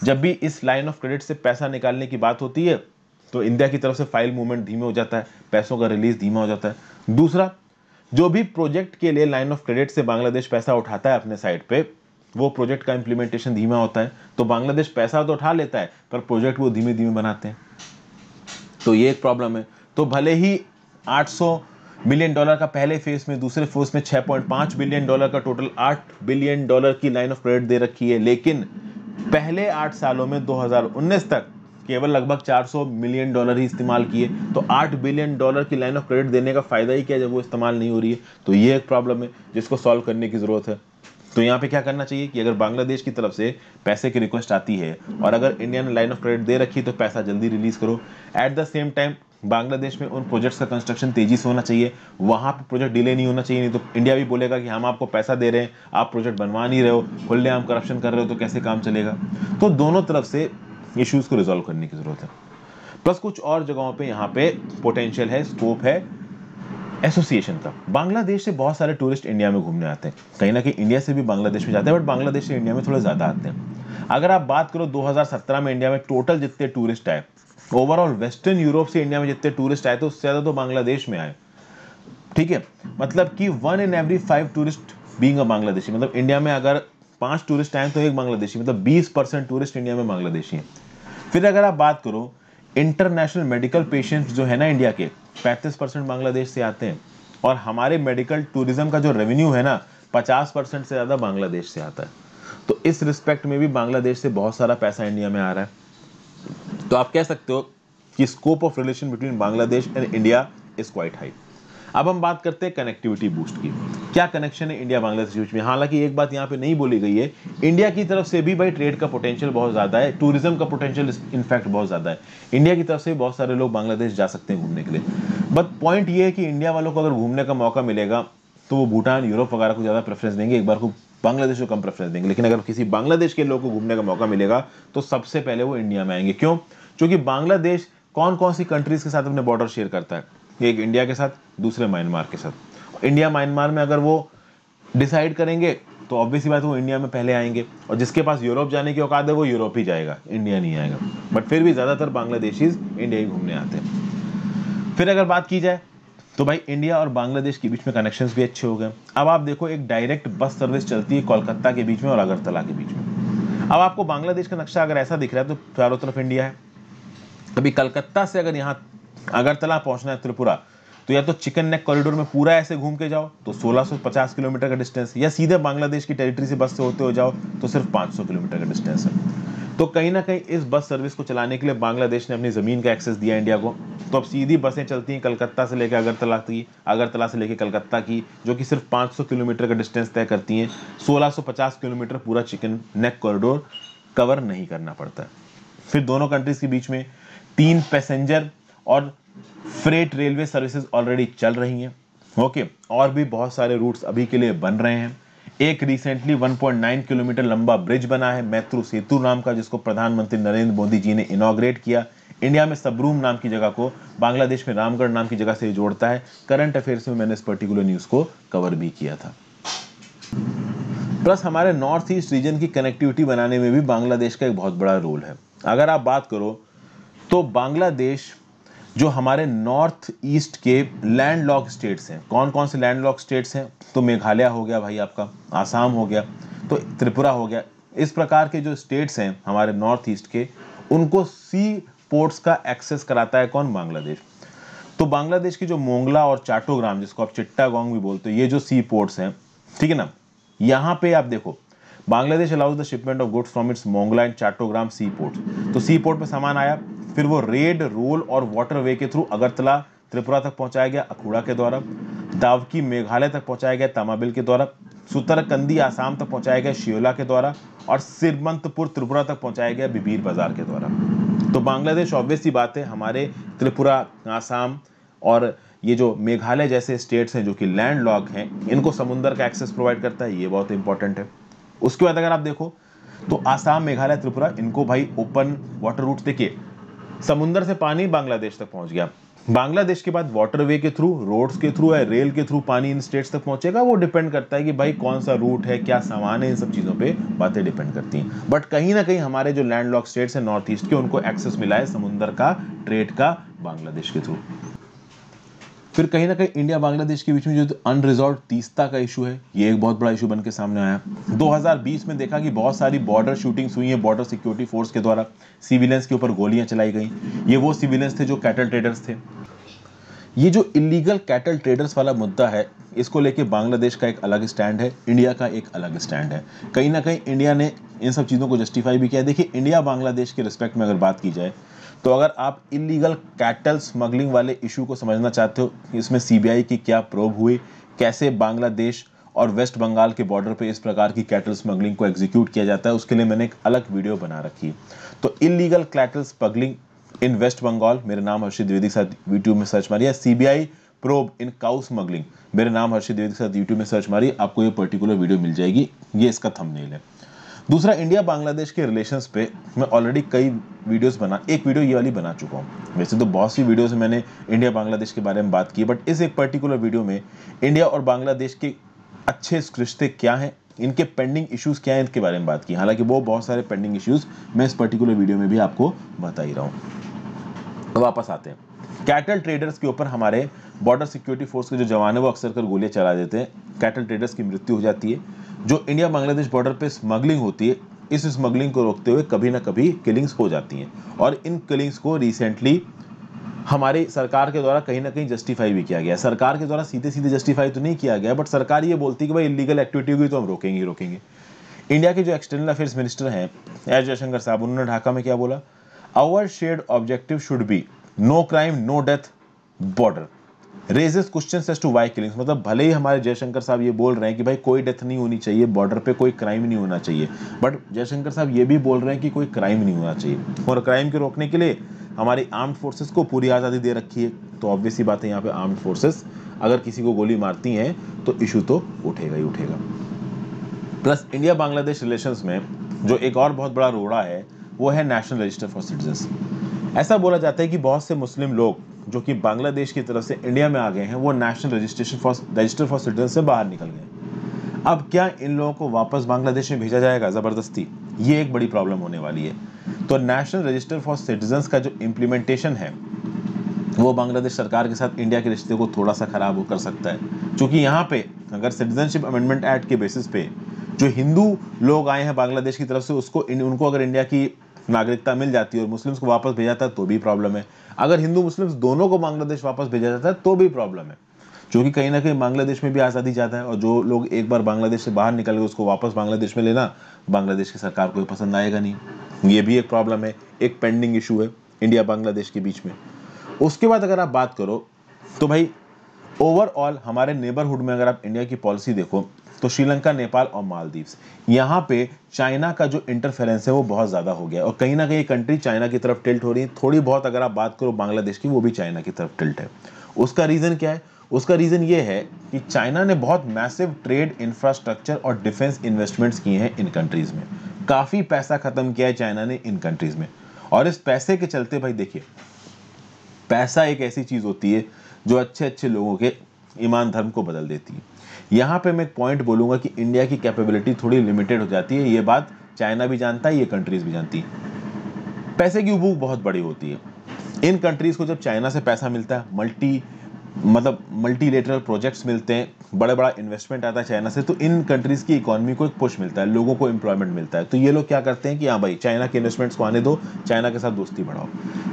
Speaker 1: जब भी इस लाइन ऑफ क्रेडिट से पैसा निकालने की बात होती है तो इंडिया की तरफ से फाइल मूवमेंट धीमे हो जाता है पैसों का रिलीज धीमा हो जाता है दूसरा जो भी प्रोजेक्ट के लिए लाइन ऑफ क्रेडिट से बांग्लादेश पैसा उठाता है अपने साइड पे वो प्रोजेक्ट का इम्प्लीमेंटेशन धीमा होता है तो बांग्लादेश पैसा तो उठा लेता है पर प्रोजेक्ट वो धीमे धीमे बनाते हैं तो ये एक प्रॉब्लम है तो भले ही 800 मिलियन डॉलर का पहले फेज में दूसरे फेज में 6.5 बिलियन डॉलर का टोटल 8 बिलियन डॉलर की लाइन ऑफ क्रेडिट दे रखी है लेकिन पहले आठ सालों में 2019 तक केवल लगभग 400 मिलियन डॉलर ही इस्तेमाल किए तो 8 बिलियन डॉलर की लाइन ऑफ क्रेडिट देने का फ़ायदा ही क्या जब वो इस्तेमाल नहीं हो रही है तो ये एक प्रॉब्लम है जिसको सॉल्व करने की ज़रूरत है तो यहाँ पे क्या करना चाहिए कि अगर बांग्लादेश की तरफ से पैसे की रिक्वेस्ट आती है और अगर इंडिया ने लाइन ऑफ क्रेडिट दे रखी तो पैसा जल्दी रिलीज़ करो at the same time Bangladesh में उन प्रोजेक्ट्स का कंस्ट्रक्शन तेज़ी से होना चाहिए वहाँ पर प्रोजेक्ट डिले नहीं होना चाहिए नहीं तो इंडिया भी बोलेगा कि हम आपको पैसा दे रहे हैं आप प्रोजेक्ट बनवा नहीं रहे हो खुले हम करप्शन कर रहे हो तो कैसे काम चलेगा तो दोनों तरफ से इश्यूज को रिजोल्व करने की जरूरत है प्लस कुछ और जगहों पे यहाँ पे पोटेंशियल है स्कोप है एसोसिएशन का बांग्लादेश से बहुत सारे टूरिस्ट इंडिया में घूमने आते हैं कहीं ना कहीं इंडिया से भी बांग्लादेश में जाते हैं बट बांग्लादेश से इंडिया में थोड़े ज़्यादा आते हैं अगर आप बात करो 2017 में इंडिया में टोटल जितने टूरिस्ट आए ओवरऑल वेस्टर्न यूरोप से इंडिया में जितने टूरिस्ट आए थे तो उससे ज़्यादा तो बांग्लादेश में आए ठीक है मतलब कि one in every five tourist being a Bangladeshi मतलब इंडिया में अगर पांच टूरिस्ट आए तो एक बांग्लादेशी मतलब बीस परसेंट टूरिस्ट इंडिया में बांग्लादेशी है फिर अगर आप बात करो इंटरनेशनल मेडिकल पेशेंट जो है ना इंडिया के पैंतीस परसेंट बांग्लादेश से आते हैं और हमारे मेडिकल टूरिज्म का जो रेवेन्यू है ना पचास परसेंट से ज़्यादा बांग्लादेश से आता है तो इस रिस्पेक्ट में भी बांग्लादेश से बहुत सारा पैसा इंडिया में आ रहा है तो आप कह सकते हो कि scope of relation between Bangladesh and India is quite high अब हम बात करते हैं कनेक्टिविटी बूस्ट की क्या कनेक्शन है इंडिया बांग्लादेश के बीच में हालांकि एक बात यहाँ पे नहीं बोली गई है इंडिया की तरफ से भी भाई ट्रेड का पोटेंशियल बहुत ज़्यादा है टूरिज्म का पोटेंशियल इनफैक्ट बहुत ज़्यादा है इंडिया की तरफ से बहुत सारे लोग बांग्लादेश जा सकते हैं घूमने के लिए बट पॉइंट ये है कि इंडिया वालों को अगर घूमने का मौका मिलेगा तो वो भूटान यूरोप वगैरह को ज़्यादा प्रेफरेंस देंगे एक बार को बांग्लादेश को कम प्रेफरेंस देंगे लेकिन अगर किसी बांग्लादेश के लोग को घूमने का मौका मिलेगा तो सबसे पहले वो इंडिया में आएंगे क्यों क्योंकि बांग्लादेश कौन कौन सी कंट्रीज के साथ अपने बॉर्डर शेयर करता है एक इंडिया के साथ दूसरे म्यांमार के साथ इंडिया म्यांमार में अगर वो डिसाइड करेंगे तो ऑब्वियसली बात है वो इंडिया में पहले आएंगे और जिसके पास यूरोप जाने की औकात है वो यूरोप ही जाएगा इंडिया नहीं आएगा बट फिर भी ज़्यादातर बांग्लादेशीज इंडिया ही घूमने आते हैं फिर अगर बात की जाए तो भाई इंडिया और बांग्लादेश के बीच में कनेक्शंस भी अच्छे हो गए अब आप देखो एक डायरेक्ट बस सर्विस चलती है कोलकाता के बीच में और अगरतला के बीच में अब आपको बांग्लादेश का नक्शा अगर ऐसा दिख रहा है तो चारों तरफ इंडिया है कभी कलकत्ता से अगर यहाँ अगरतला पहुंचना है त्रिपुरा तो या तो चिकन नेक कॉरिडोर में पूरा ऐसे घूम के जाओ तो 1650 किलोमीटर का डिस्टेंस या सीधे बांग्लादेश की टेरिटरी से बस से होते हो जाओ तो सिर्फ 500 किलोमीटर का डिस्टेंस है तो कहीं ना कहीं इस बस सर्विस को चलाने के लिए बांग्लादेश ने अपनी ज़मीन का एक्सेस दिया इंडिया को तो अब सीधी बसें चलती हैं कलकत्ता से लेकर अगरतला की अगरतला से लेकर कलकत्ता की जो कि सिर्फ पाँच किलोमीटर का डिस्टेंस तय करती हैं सोलह किलोमीटर पूरा चिकन नेक कॉरिडोर कवर नहीं करना पड़ता फिर दोनों कंट्रीज़ के बीच में तीन पैसेंजर और फ्रेट रेलवे सर्विसेज ऑलरेडी चल रही हैं ओके और भी बहुत सारे रूट्स अभी के लिए बन रहे हैं एक रिसेंटली 1.9 किलोमीटर लंबा ब्रिज बना है मैत्रु सेतु नाम का जिसको प्रधानमंत्री नरेंद्र मोदी जी ने इनाग्रेट किया इंडिया में सबरूम नाम की जगह को बांग्लादेश में रामगढ़ नाम की जगह से जोड़ता है करंट अफेयर्स में मैंने इस पर्टिकुलर न्यूज को कवर भी किया था प्लस हमारे नॉर्थ ईस्ट रीजन की कनेक्टिविटी बनाने में भी बांग्लादेश का एक बहुत बड़ा रोल है अगर आप बात करो तो बांग्लादेश जो हमारे नॉर्थ ईस्ट के लैंड लॉक स्टेट्स हैं कौन कौन से लैंड लॉक स्टेट्स हैं तो मेघालय हो गया भाई आपका आसाम हो गया तो त्रिपुरा हो गया इस प्रकार के जो स्टेट्स हैं हमारे नॉर्थ ईस्ट के उनको सी पोर्ट्स का एक्सेस कराता है कौन बांग्लादेश तो बांग्लादेश की जो मोंगला और चाटोग्राम जिसको आप चिट्टागोंग भी बोलते हो ये जो सी पोर्ट्स हैं ठीक है ना यहाँ पे आप देखो Bangladesh allows the shipment of goods from its Mongla and Chattogram sea port तो सी पोर्ट में सामान आया फिर वो रेड रोल और वे के थ्रू अगरतला त्रिपुरा तक पहुंचाया गया अखूड़ा के द्वारा दावकी मेघालय तक पहुंचाया गया तामाबिल के द्वारा सुतरकंदी आसाम तक पहुंचाया गया शियोला के द्वारा और सिरमंतपुर त्रिपुरा तक पहुंचाया गया बिबीर बाजार के द्वारा तो बांग्लादेश ऑब्वियस बात है हमारे त्रिपुरा आसाम और ये जो मेघालय जैसे स्टेट्स हैं जो कि लैंड लॉक हैं इनको समुंदर का एक्सेस प्रोवाइड करता है ये बहुत इंपॉर्टेंट है उसके बाद अगर आप देखो तो आसाम मेघालय त्रिपुरा इनको भाई ओपन वाटर रूट देखिए समुद्र से पानी बांग्लादेश तक पहुंच गया बांग्लादेश के बाद वाटरवे के थ्रू रोड्स के थ्रू या रेल के थ्रू पानी इन स्टेट्स तक पहुंचेगा वो डिपेंड करता है कि भाई कौन सा रूट है क्या सामान है इन सब चीज़ों पे बातें डिपेंड करती हैं बट कहीं ना कहीं हमारे जो लैंडलॉक स्टेट्स हैं नॉर्थ ईस्ट के उनको एक्सेस मिला है समुंदर का ट्रेड का बांग्लादेश के थ्रू फिर कहीं ना कहीं इंडिया बांग्लादेश के बीच में जो अनरिजॉल्व तीसता का इशू है ये एक बहुत बड़ा इशू बन के सामने आया 2020 में देखा कि बहुत सारी बॉर्डर शूटिंग्स हुई हैं बॉर्डर सिक्योरिटी फोर्स के द्वारा सिविलियंस के ऊपर गोलियां चलाई गई ये वो सिविलियंस थे जो कैटल ट्रेडर्स थे ये जो इलीगल कैटल ट्रेडर्स वाला मुद्दा है इसको लेके बांग्लादेश का एक अलग स्टैंड है इंडिया का एक अलग स्टैंड है कहीं ना कहीं इंडिया ने इन सब चीज़ों को जस्टिफाई भी किया देखिए इंडिया बांग्लादेश के रिस्पेक्ट में अगर बात की जाए तो अगर आप इलीगल कैटल स्मगलिंग वाले इशू को समझना चाहते हो इसमें सीबीआई की क्या प्रोब हुई कैसे बांग्लादेश और वेस्ट बंगाल के बॉर्डर पे इस प्रकार की कैटल स्मगलिंग को एग्जीक्यूट किया जाता है उसके लिए मैंने एक अलग वीडियो बना रखी तो illegal cattle smuggling in West Bengal मेरे नाम हर्षित द्विवेदी साथ यूट्यूब में सर्च मारिया CBI probe in cow smuggling मेरे नाम हर्षित द्विवेदी साथ यूट्यूब में सर्च मारिए आपको ये पर्टिकुलर वीडियो मिल जाएगी ये इसका थमनेल है दूसरा इंडिया बांग्लादेश के रिलेशंस पे मैं ऑलरेडी कई वीडियोस बना एक वीडियो ये वाली बना चुका हूँ वैसे तो बहुत सी वीडियोस में मैंने इंडिया बांग्लादेश के बारे में बात की बट इस एक पर्टिकुलर वीडियो में इंडिया और बांग्लादेश के अच्छे रिश्ते क्या हैं इनके पेंडिंग इश्यूज़ क्या हैं इनके बारे में बात की हालांकि वो बहुत सारे पेंडिंग इश्यूज़ मैं इस पर्टिकुलर वीडियो में भी आपको बता ही रहा हूँ वापस आते हैं कैटल ट्रेडर्स के ऊपर हमारे बॉर्डर सिक्योरिटी फोर्स के जो जवान है वो अक्सर कर गोलियां चला देते हैं कैटल ट्रेडर्स की मृत्यु हो जाती है जो इंडिया बांग्लादेश बॉर्डर पे स्मगलिंग होती है इस स्मगलिंग को रोकते हुए कभी ना कभी किलिंग्स हो जाती हैं और इन किलिंग्स को रिसेंटली हमारी सरकार के द्वारा कहीं ना कहीं जस्टिफाई भी किया गया सरकार के द्वारा सीधे सीधे जस्टिफाई तो नहीं किया गया बट सरकार ये बोलती है कि भाई इलीगल एक्टिविटी हुई तो हम रोकेंगे रोकेंगे इंडिया के जो एक्सटर्नल अफेयर्स मिनिस्टर हैं एस जयशंकर साहब उन्होंने ढाका में क्या बोला our shared objective should be no crime no death border raises question as to why killings मतलब भले ही हमारे जयशंकर साहब ये बोल रहे हैं कि भाई कोई डेथ नहीं होनी चाहिए बॉर्डर पे कोई क्राइम नहीं होना चाहिए बट जयशंकर साहब ये भी बोल रहे हैं कि कोई क्राइम नहीं होना चाहिए और क्राइम के रोकने के लिए हमारी आर्म्ड फोर्सेस को पूरी आज़ादी दे रखी है तो ऑब्वियसली बात है यहाँ पे आर्म्ड फोर्सेस अगर किसी को गोली मारती हैं तो इशू तो उठेगा ही उठेगा प्लस इंडिया बांग्लादेश रिलेशन में जो एक और बहुत बड़ा रोड़ा है वो है नेशनल रजिस्टर फॉर सिटीजन्स ऐसा बोला जाता है कि बहुत से मुस्लिम लोग जो कि बांग्लादेश की तरफ से इंडिया में आ गए हैं वो national registration for register for citizen से बाहर निकल गए अब क्या इन लोगों को वापस बांग्लादेश में भेजा जाएगा ज़बरदस्ती ये एक बड़ी प्रॉब्लम होने वाली है तो नेशनल रजिस्टर फॉर सिटीजन्स का जो इम्प्लीमेंटेशन है वो बांग्लादेश सरकार के साथ इंडिया के रिश्ते को थोड़ा सा ख़राब कर सकता है क्योंकि यहाँ पे अगर सिटीजनशिप अमेंडमेंट एक्ट के बेसिस पे जो हिंदू लोग आए हैं बांग्लादेश की तरफ से उसको उनको अगर इंडिया की नागरिकता मिल जाती है और मुस्लिम्स को वापस भेजा जाता है तो भी प्रॉब्लम है अगर हिंदू मुस्लिम्स दोनों को बांग्लादेश वापस भेजा जाता है तो भी प्रॉब्लम है क्योंकि कहीं ना कहीं बांग्लादेश में भी आज़ादी जाता है और जो लोग एक बार बांग्लादेश से बाहर निकल गए उसको वापस बांग्लादेश में लेना बांग्लादेश की सरकार को पसंद आएगा नहीं ये भी एक प्रॉब्लम है एक पेंडिंग इशू है इंडिया बांग्लादेश के बीच में उसके बाद अगर आप बात करो तो भाई ओवरऑल हमारे नेबरहुड में अगर आप इंडिया की पॉलिसी देखो तो श्रीलंका नेपाल और मालदीव यहाँ पे चाइना का जो इंटरफेरेंस है वो बहुत ज़्यादा हो गया और कहीं ना कहीं कंट्री चाइना की तरफ टिल्ट हो रही है थोड़ी बहुत अगर आप बात करो बांग्लादेश की वो भी चाइना की तरफ टिल्ट है उसका रीज़न क्या है उसका रीज़न ये है कि चाइना ने बहुत मैसिव ट्रेड इंफ्रास्ट्रक्चर और डिफेंस इन्वेस्टमेंट्स किए हैं इन कंट्रीज़ में काफ़ी पैसा ख़त्म किया है चाइना ने इन कंट्रीज़ में और इस पैसे के चलते भाई देखिए पैसा एक ऐसी चीज़ होती है जो अच्छे अच्छे लोगों के ईमान धर्म को बदल देती है यहाँ पे मैं एक पॉइंट बोलूँगा कि इंडिया की कैपेबिलिटी थोड़ी लिमिटेड हो जाती है ये बात चाइना भी जानता है ये कंट्रीज़ भी जानती है पैसे की उबूक बहुत बड़ी होती है इन कंट्रीज़ को जब चाइना से पैसा मिलता है मल्टी मतलब मल्टीलेटरल प्रोजेक्ट्स मिलते हैं बड़े बड़ा इन्वेस्टमेंट आता है चाइना से तो इन कंट्रीज़ की इकोनॉमी को एक पुश मिलता है लोगों को एम्प्लॉयमेंट मिलता है तो ये लोग क्या करते हैं कि हाँ भाई चाइना के इन्वेस्टमेंट्स को आने दो चाइना के साथ दोस्ती बढ़ाओ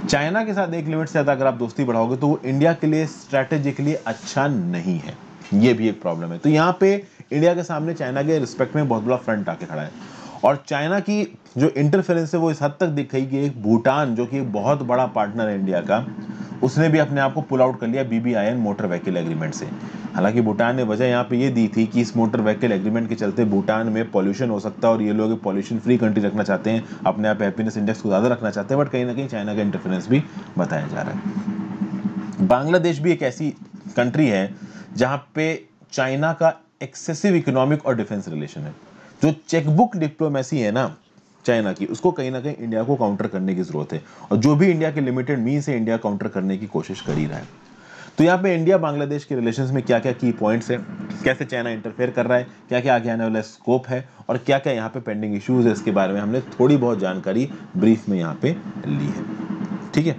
Speaker 1: चाइना के साथ एक लिमिट से ज़्यादा अगर आप दोस्ती बढ़ाओगे तो वो इंडिया के लिए स्ट्रैटेजिकली अच्छा नहीं है ये भी एक प्रॉब्लम है तो यहाँ पे इंडिया के सामने चाइना के रिस्पेक्ट में बहुत बड़ा फ्रंट आके खड़ा है और चाइना की जो इंटरफेरेंस है वो इस हद तक दिख गई कि एक भूटान जो कि एक बहुत बड़ा पार्टनर है इंडिया का उसने भी अपने आप को पुल आउट कर लिया बीबीआईएन मोटर व्हीकल एग्रीमेंट से हालांकि भूटान ने वजह यहाँ पे ये दी थी कि इस मोटर व्हीकल एग्रीमेंट के चलते भूटान में पॉल्यूशन हो सकता है और ये लोग पॉल्यूशन फ्री कंट्री रखना चाहते हैं अपने आप हैप्पीनेस इंडेक्स को ज़्यादा रखना चाहते हैं बट कहीं ना कहीं चाइना का इंटरफेरेंस भी बताया जा रहा है बांग्लादेश भी एक ऐसी कंट्री है जहाँ पे चाइना का एक्सेसिव इकोनॉमिक और डिफेंस रिलेशन है जो चेकबुक डिप्लोमेसी है ना चाइना की उसको कहीं ना कहीं इंडिया को काउंटर करने की जरूरत है और जो भी इंडिया के लिमिटेड मीन से इंडिया काउंटर करने की कोशिश कर ही रहा है तो यहाँ पे इंडिया बांग्लादेश के रिलेशंस में क्या क्या की पॉइंट्स है कैसे चाइना इंटरफेयर कर रहा है क्या क्या आगे आने वाला स्कोप है और क्या क्या यहाँ पे पेंडिंग इश्यूज है इसके बारे में हमने थोड़ी बहुत जानकारी ब्रीफ में यहाँ पे ली है ठीक है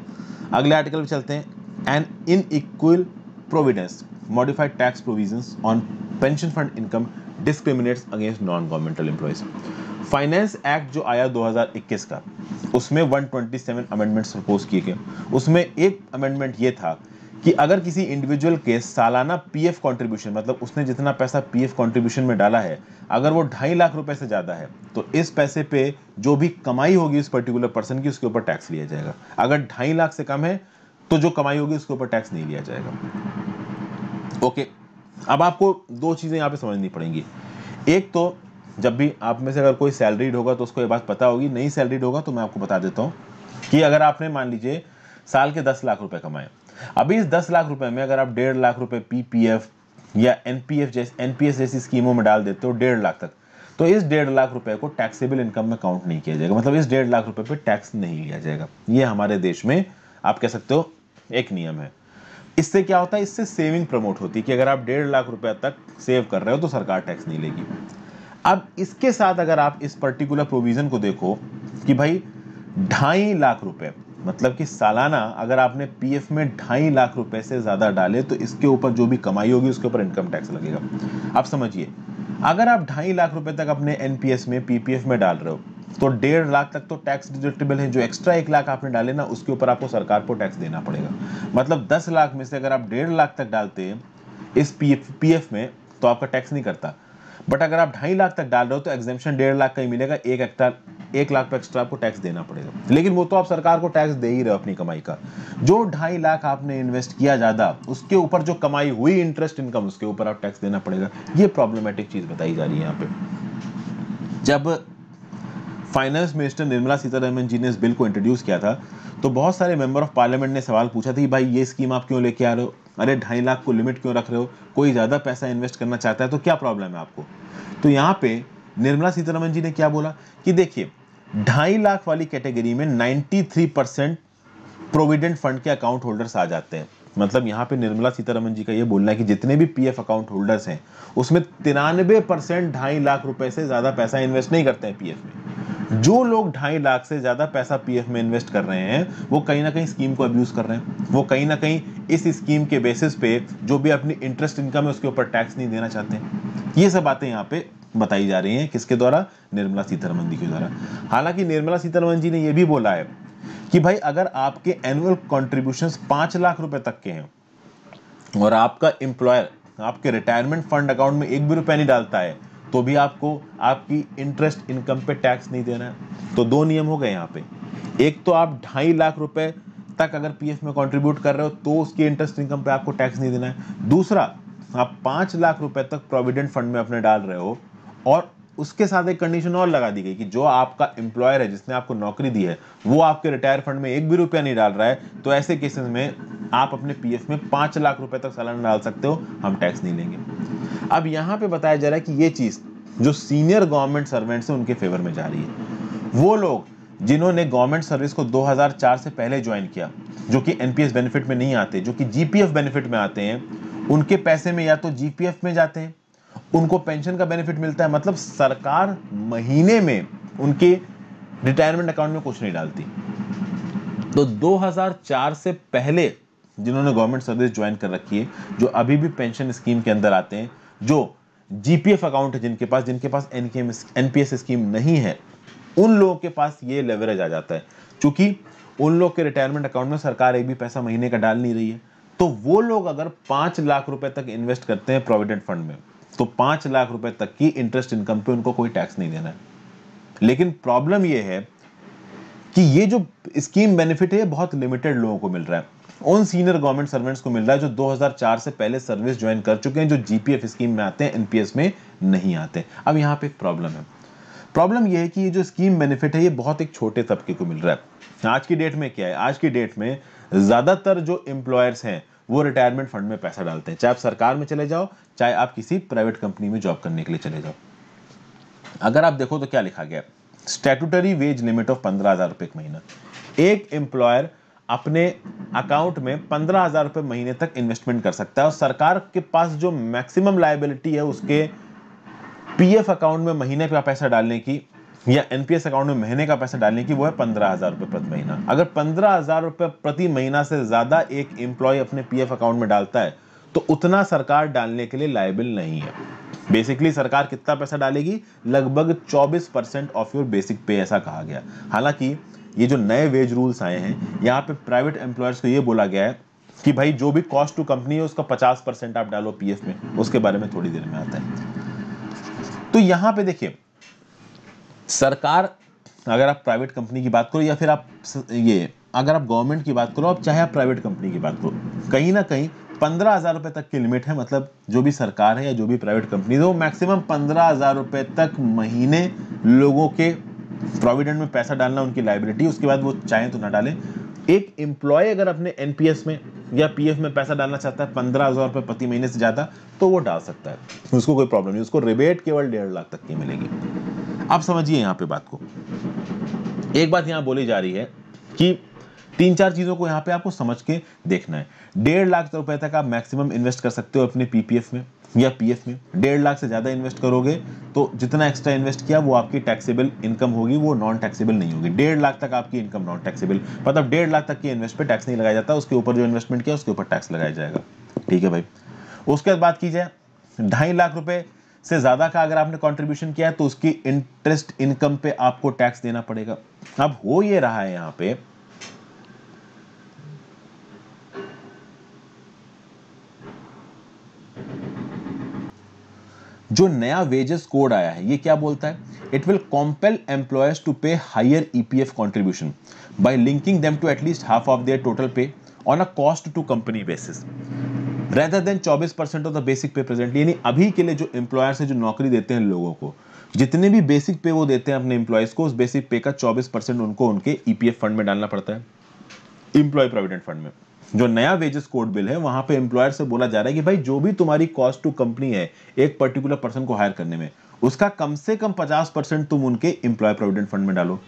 Speaker 1: अगले आर्टिकल पर चलते हैं an in providence modified tax provision on pension fund income discriminates against non governmental employees finance act जो आया 2021 का उसमें 127 ट्वेंटी सेवन अमेंडमेंट्स प्रपोज किए गए उसमें एक अमेंडमेंट ये था कि अगर किसी इंडिविजुअल के सालाना पीएफ कंट्रीब्यूशन मतलब उसने जितना पैसा पीएफ कंट्रीब्यूशन में डाला है अगर वो ढाई लाख रुपए से ज़्यादा है तो इस पैसे पे जो भी कमाई होगी उस पर्टिकुलर पर्सन की उसके ऊपर टैक्स लिया जाएगा अगर ढाई लाख से कम है तो जो कमाई होगी उसके ऊपर टैक्स नहीं लिया जाएगा ओके okay. अब आपको दो चीज़ें यहाँ पे समझनी पड़ेंगी एक तो जब भी आप में से अगर कोई सैलरीड होगा तो उसको ये बात पता होगी नहीं सैलरीड होगा तो मैं आपको बता देता हूँ कि अगर आपने मान लीजिए साल के दस लाख रुपए कमाए अभी इस दस लाख रुपए में अगर आप डेढ़ लाख रुपए पीपीएफ या एनपीएफ जैसे एनपीएस जैसी स्कीमों में डाल देते हो डेढ़ लाख तक तो इस डेढ़ लाख रुपए को टैक्सेबल इनकम में काउंट नहीं किया जाएगा मतलब इस डेढ़ लाख रुपए पे टैक्स नहीं लिया जाएगा ये हमारे देश में आप कह सकते हो एक नियम है इससे क्या होता है इससे सेविंग प्रमोट होती है कि अगर आप डेढ़ लाख रुपए तक सेव कर रहे हो तो सरकार टैक्स नहीं लेगी अब इसके साथ अगर आप इस पर्टिकुलर प्रोविज़न को देखो कि भाई ढाई लाख रुपए मतलब कि सालाना अगर आपने पीएफ में ढाई लाख रुपए से ज़्यादा डाले तो इसके ऊपर जो भी कमाई होगी उसके ऊपर इनकम टैक्स लगेगा आप समझिए अगर आप ढाई लाख रुपए तक अपने एनपीएस में पीपीएफ में डाल रहे हो तो डेढ़ लाख तक तो टैक्स डिडक्टेबल है जो एक्स्ट्रा एक लाख आपने डाले ना उसके ऊपर आपको सरकार को टैक्स देना पड़ेगा मतलब दस लाख में से अगर आप डेढ़ लाख तक डालते इस पी एफ में तो आपका टैक्स नहीं करता बट अगर आप ढाई लाख तक डाल रहे हो तो एग्जेपन डेढ़ लाख का ही मिलेगा एक एक्टा एक लाख पर तो एक्स्ट्रा आपको टैक्स देना पड़ेगा लेकिन वो तो आप सरकार को टैक्स दे ही रहे हो अपनी कमाई का जो ढाई लाख आपने इन्वेस्ट किया ज़्यादा उसके ऊपर जो कमाई हुई इंटरेस्ट इनकम उसके ऊपर आप टैक्स देना पड़ेगा ये प्रॉब्लमेटिक चीज़ बताई जा रही है यहाँ पे जब फाइनेंस मिनिस्टर निर्मला सीतारमन जी ने इस बिल को इंट्रोड्यूस किया था तो बहुत सारे मेंबर ऑफ पार्लियामेंट ने सवाल पूछा था कि भाई ये स्कीम आप क्यों लेके आ रहे हो अरे ढाई लाख को लिमिट क्यों रख रहे हो कोई ज़्यादा पैसा इन्वेस्ट करना चाहता है तो क्या प्रॉब्लम है आपको तो यहाँ पे निर्मला सीतारमन जी ने क्या बोला कि देखिए ढाई लाख वाली कैटेगरी में नाइन्टी परसेंट प्रोविडेंट फंड के अकाउंट होल्डर्स आ जाते हैं मतलब यहाँ पे निर्मला सीतारमन जी का ये बोलना है कि जितने भी पीएफ अकाउंट होल्डर्स हैं उसमें तिरानवे परसेंट ढाई लाख रुपए से ज़्यादा पैसा इन्वेस्ट नहीं करते हैं पीएफ में जो लोग ढाई लाख से ज़्यादा पैसा पीएफ में इन्वेस्ट कर रहे हैं वो कहीं ना कहीं स्कीम को अब्यूज़ कर रहे हैं वो कहीं ना कहीं इस स्कीम के बेसिस पे जो भी अपनी इंटरेस्ट इनकम है उसके ऊपर टैक्स नहीं देना चाहते ये सब बातें यहाँ पे बताई जा रही हैं किसके द्वारा निर्मला सीतारमन जी के द्वारा हालांकि निर्मला सीतारमन जी ने यह भी बोला है कि भाई अगर आपके एनुअल कॉन्ट्रीब्यूशन पांच लाख रुपए तक के हैं और आपका एम्प्लॉयर आपके रिटायरमेंट फंड अकाउंट में एक भी रुपया नहीं डालता है तो भी आपको आपकी इंटरेस्ट इनकम पे टैक्स नहीं देना है तो दो नियम हो गए यहाँ पे एक तो आप ढाई लाख रुपए तक अगर पीएफ में कंट्रीब्यूट कर रहे हो तो उसकी इंटरेस्ट इनकम पे आपको टैक्स नहीं देना है दूसरा आप पांच लाख रुपए तक प्रोविडेंट फंड में अपने डाल रहे हो और उसके साथ एक कंडीशन और लगा दी गई कि जो आपका एम्प्लॉयर है जिसने आपको नौकरी दी है वो आपके रिटायर फंड में एक भी रुपया नहीं डाल रहा है तो ऐसे केसेस में आप अपने पीएफ में पांच लाख रुपए तक सालाना डाल सकते हो हम टैक्स नहीं लेंगे अब यहां पे बताया जा रहा है कि ये चीज़ जो सीनियर गवर्नमेंट सर्वेंट्स है उनके फेवर में जा रही है वो लोग जिन्होंने गवर्नमेंट सर्विस को 2004 से पहले ज्वाइन किया जो कि एनपीएस बेनिफिट में नहीं आते जो कि जीपीएफ बेनिफिट में आते हैं उनके पैसे में या तो जीपीएफ में जाते हैं उनको पेंशन का बेनिफिट मिलता है मतलब सरकार महीने में उनके रिटायरमेंट अकाउंट में कुछ नहीं डालती तो 2004 से पहले जिन्होंने गवर्नमेंट सर्विस ज्वाइन कर रखी है जो अभी भी पेंशन स्कीम के अंदर आते हैं जो जीपीएफ अकाउंट है जिनके पास जिनके पास एनकेएम एनपीएस स्कीम नहीं है उन लोगों के पास ये लेवरेज आ जाता है क्योंकि उन लोग के रिटायरमेंट अकाउंट में सरकार एक भी पैसा महीने का डाल नहीं रही है तो वो लोग अगर पांच लाख रुपए तक इन्वेस्ट करते हैं प्रोविडेंट फंड में तो पांच लाख रुपए तक की इंटरेस्ट इनकम पे उनको कोई टैक्स नहीं देना है लेकिन प्रॉब्लम यह है कि ये जो स्कीम बेनिफिट है बहुत लिमिटेड लोगों को मिल रहा है उन सीनियर गवर्नमेंट सर्वेंट्स को मिल रहा है जो 2004 से पहले सर्विस ज्वाइन कर चुके हैं जो जीपीएफ स्कीम में आते हैं एनपीएस में नहीं आते अब यहां पे प्रॉब्लम है प्रॉब्लम यह है कि ये जो स्कीम बेनिफिट है ये बहुत एक छोटे तबके को मिल रहा है आज की डेट में क्या है आज की डेट में ज़्यादातर जो एम्प्लॉयर्स हैं वो रिटायरमेंट फंड में पैसा डालते हैं चाहे आप सरकार में चले जाओ चाहे आप किसी प्राइवेट कंपनी में जॉब करने के लिए चले जाओ अगर आप देखो तो क्या लिखा गया स्टैटूटरी वेज लिमिट ऑफ पंद्रह हज़ार रुपये महीना एक एम्प्लॉयर अपने अकाउंट में पंद्रह हज़ार रुपये महीने तक इन्वेस्टमेंट कर सकता है और सरकार के पास जो मैक्सिमम लाइबिलिटी है उसके पीएफ अकाउंट में महीने का पैसा डालने की या एनपीएस अकाउंट में महीने का पैसा डालने की वो है पंद्रह हजार रुपये प्रति महीना अगर पंद्रह हजार रुपए प्रति महीना से ज़्यादा एक एम्प्लॉय अपने पीएफ अकाउंट में डालता है तो उतना सरकार डालने के लिए लाइबल नहीं है बेसिकली सरकार कितना पैसा डालेगी लगभग 24 परसेंट ऑफ योर बेसिक पे ऐसा कहा गया हालांकि ये जो नए वेज रूल्स आए हैं यहाँ पे प्राइवेट एम्प्लॉयर्स को ये बोला गया है कि भाई जो भी कॉस्ट टू कंपनी है उसका 50 परसेंट आप डालो पीएफ में उसके बारे में थोड़ी देर में आता है तो यहाँ पे देखिए सरकार अगर आप प्राइवेट कंपनी की बात करो या फिर आप ये अगर आप गवर्नमेंट की बात करो आप चाहे आप प्राइवेट कंपनी की बात करो कहीं ना कहीं पंद्रह हज़ार रुपये तक की लिमिट है मतलब जो भी सरकार है या जो भी प्राइवेट कंपनी है वो मैक्सिमम पंद्रह हज़ार रुपये तक महीने लोगों के प्रोविडेंट में पैसा डालना उनकी लाइबिलिटी उसके बाद वो चाहें तो ना डालें एक एम्प्लॉय अगर अपने एन में या पी में पैसा डालना चाहता है पंद्रह हज़ार रुपये प्रति महीने से ज़्यादा तो वो डाल सकता है उसको कोई प्रॉब्लम नहीं उसको रिबेट केवल डेढ़ लाख तक की मिलेगी आप समझिए यहां पे बात को एक बात यहां बोली जा रही है कि तीन चार चीज़ों को यहां पे आपको समझ के देखना है डेढ़ लाख रुपए तक आप मैक्सिमम इन्वेस्ट कर सकते हो अपने पीपीएफ में या पीएफ में डेढ़ लाख से ज़्यादा इन्वेस्ट करोगे तो जितना एक्स्ट्रा इन्वेस्ट किया वो आपकी टैक्सेबल इनकम होगी वो नॉन टैक्सेबल नहीं होगी डेढ़ लाख तक आपकी इनकम नॉन टैक्सेबल मतलब डेढ़ लाख तक की इन्वेस्ट पर टैक्स नहीं लगाया जाता उसके ऊपर जो इन्वेस्टमेंट किया उसके ऊपर टैक्स लगाया जाएगा ठीक है भाई उसके बाद की जाए ढाई लाख रुपए से ज़्यादा का अगर आपने कॉन्ट्रीब्यूशन किया है तो उसकी इंटरेस्ट इनकम पे आपको टैक्स देना पड़ेगा अब हो ये रहा है यहां पे जो नया वेजेस कोड आया है ये क्या बोलता है it will compel employers to pay higher EPF contribution by linking them to at least half of their total pay on a cost to company basis rather than 24 percent of the basic pay presently यानी अभी के लिए जो employers हैं जो नौकरी देते हैं लोगों को जितने भी बेसिक पे वो देते हैं अपने एम्प्लॉयज़ को उस बेसिक पे का 24 परसेंट उनको उनके ईपीएफ e फंड में डालना पड़ता है इम्प्लॉय प्रोविडेंट फंड में जो नया वेजेस कोड बिल है वहां पे एम्प्लॉयर से बोला जा रहा है कि भाई जो भी तुम्हारी कॉस्ट टू कंपनी है एक पर्टिकुलर पर्सन को हायर करने में उसका कम से कम पचास परसेंट तुम उनके इंप्लॉय प्रोविडेंट फंड में डालो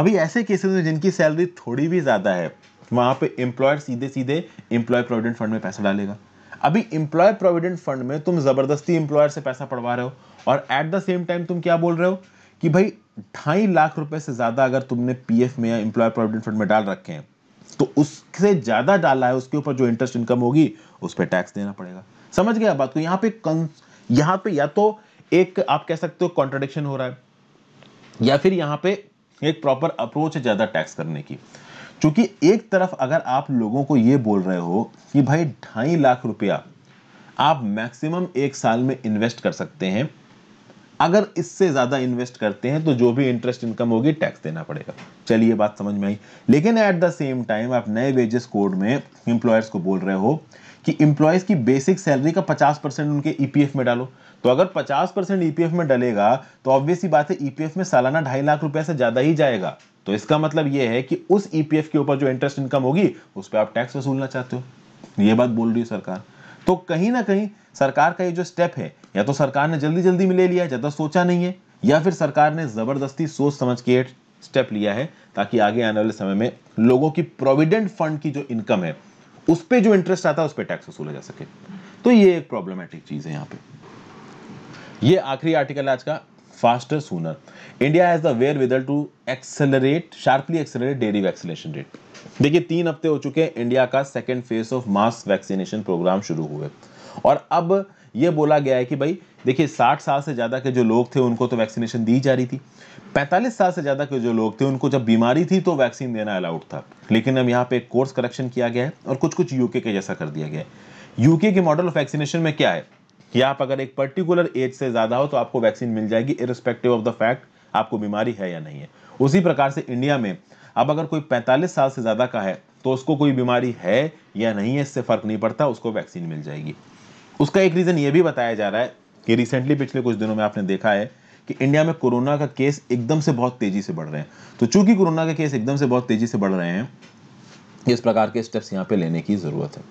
Speaker 1: अभी ऐसे केसेस में जिनकी सैलरी थोड़ी भी ज़्यादा है वहां पे एम्प्लॉयर सीधे सीधे एम्प्लॉय प्रोविडेंट फंड में पैसा डालेगा अभी इंप्लॉय प्रोविडेंट फंड में तुम ज़बरदस्ती इंप्लॉयर से पैसा पड़वा रहे हो और एट द सेम टाइम तुम क्या बोल रहे हो कि भाई ढाई लाख रुपए से ज़्यादा अगर तुमने पीएफ में या इंप्लॉय प्रोविडेंट फंड में डाल रखे हैं तो उससे ज़्यादा डाला है उसके ऊपर जो इंटरेस्ट इनकम होगी उस पर टैक्स देना पड़ेगा समझ गया बात को यहाँ पे कं यहाँ पे या तो एक आप कह सकते हो कॉन्ट्रोडिक्शन हो रहा है या फिर यहाँ पे एक प्रॉपर अप्रोच है ज़्यादा टैक्स करने की क्योंकि एक तरफ अगर आप लोगों को ये बोल रहे हो कि भाई ढाई लाख रुपया आप मैक्सिमम एक साल में इन्वेस्ट कर सकते हैं अगर इससे ज़्यादा इन्वेस्ट करते हैं तो जो भी इंटरेस्ट इनकम होगी टैक्स देना पड़ेगा चलिए बात समझ में आई लेकिन एट द सेम टाइम आप नए वेजेस कोड में इंप्लॉयर्स को बोल रहे हो कि इंप्लॉयज की बेसिक सैलरी का 50 परसेंट उनके ईपीएफ e में डालो तो अगर 50 परसेंट ईपीएफ e में डलेगा तो ऑब्वियस ही बात है ईपीएफ e में सालाना ढाई लाख रुपए से ज्यादा ही जाएगा तो इसका मतलब यह है कि उस ईपीएफ e के ऊपर जो इंटरेस्ट इनकम होगी उस पर आप टैक्स वसूलना चाहते हो ये बात बोल रही है सरकार तो कहीं ना कहीं सरकार का ये जो स्टेप है या तो सरकार ने जल्दी जल्दी में ले लिया ज्यादा तो सोचा नहीं है या फिर सरकार ने जबरदस्ती सोच समझ के स्टेप लिया है ताकि आगे आने वाले समय में लोगों की प्रोविडेंट फंड की जो इनकम है उस पर जो इंटरेस्ट आता है उस पर टैक्स वसूला जा सके तो ये एक प्रॉब्लमेटिक चीज है यहाँ पे ये आखिरी आर्टिकल है आज का sooner India has the wherewithal to accelerate sharply accelerate daily vaccination rate देखिए तीन हफ्ते हो चुके हैं इंडिया का second phase of mass vaccination programme शुरू हुए और अब ये बोला गया है कि भाई देखिए 60 साल से ज़्यादा के जो लोग थे उनको तो वैक्सीनेशन दी जा रही थी 45 साल से ज़्यादा के जो लोग थे उनको जब बीमारी थी तो वैक्सीन देना अलाउड था लेकिन अब यहाँ पे कोर्स करेक्शन किया गया है और कुछ कुछ यूके के जैसा कर दिया गया है यूके के मॉडल ऑफ वैक्सीनेशन में क्या है कि आप अगर एक पर्टिकुलर एज से ज़्यादा हो तो आपको वैक्सीन मिल जाएगी इरिस्पेक्टिव ऑफ द फैक्ट आपको बीमारी है या नहीं है उसी प्रकार से इंडिया में अब अगर कोई 45 साल से ज़्यादा का है तो उसको कोई बीमारी है या नहीं है इससे फ़र्क नहीं पड़ता उसको वैक्सीन मिल जाएगी उसका एक रीज़न ये भी बताया जा रहा है कि रिसेंटली पिछले कुछ दिनों में आपने देखा है कि इंडिया में कोरोना का केस एकदम से बहुत तेज़ी से बढ़ रहे हैं तो चूंकि कोरोना के केस एकदम से बहुत तेज़ी से बढ़ रहे हैं इस प्रकार के स्टेप्स यहाँ पे लेने की ज़रूरत है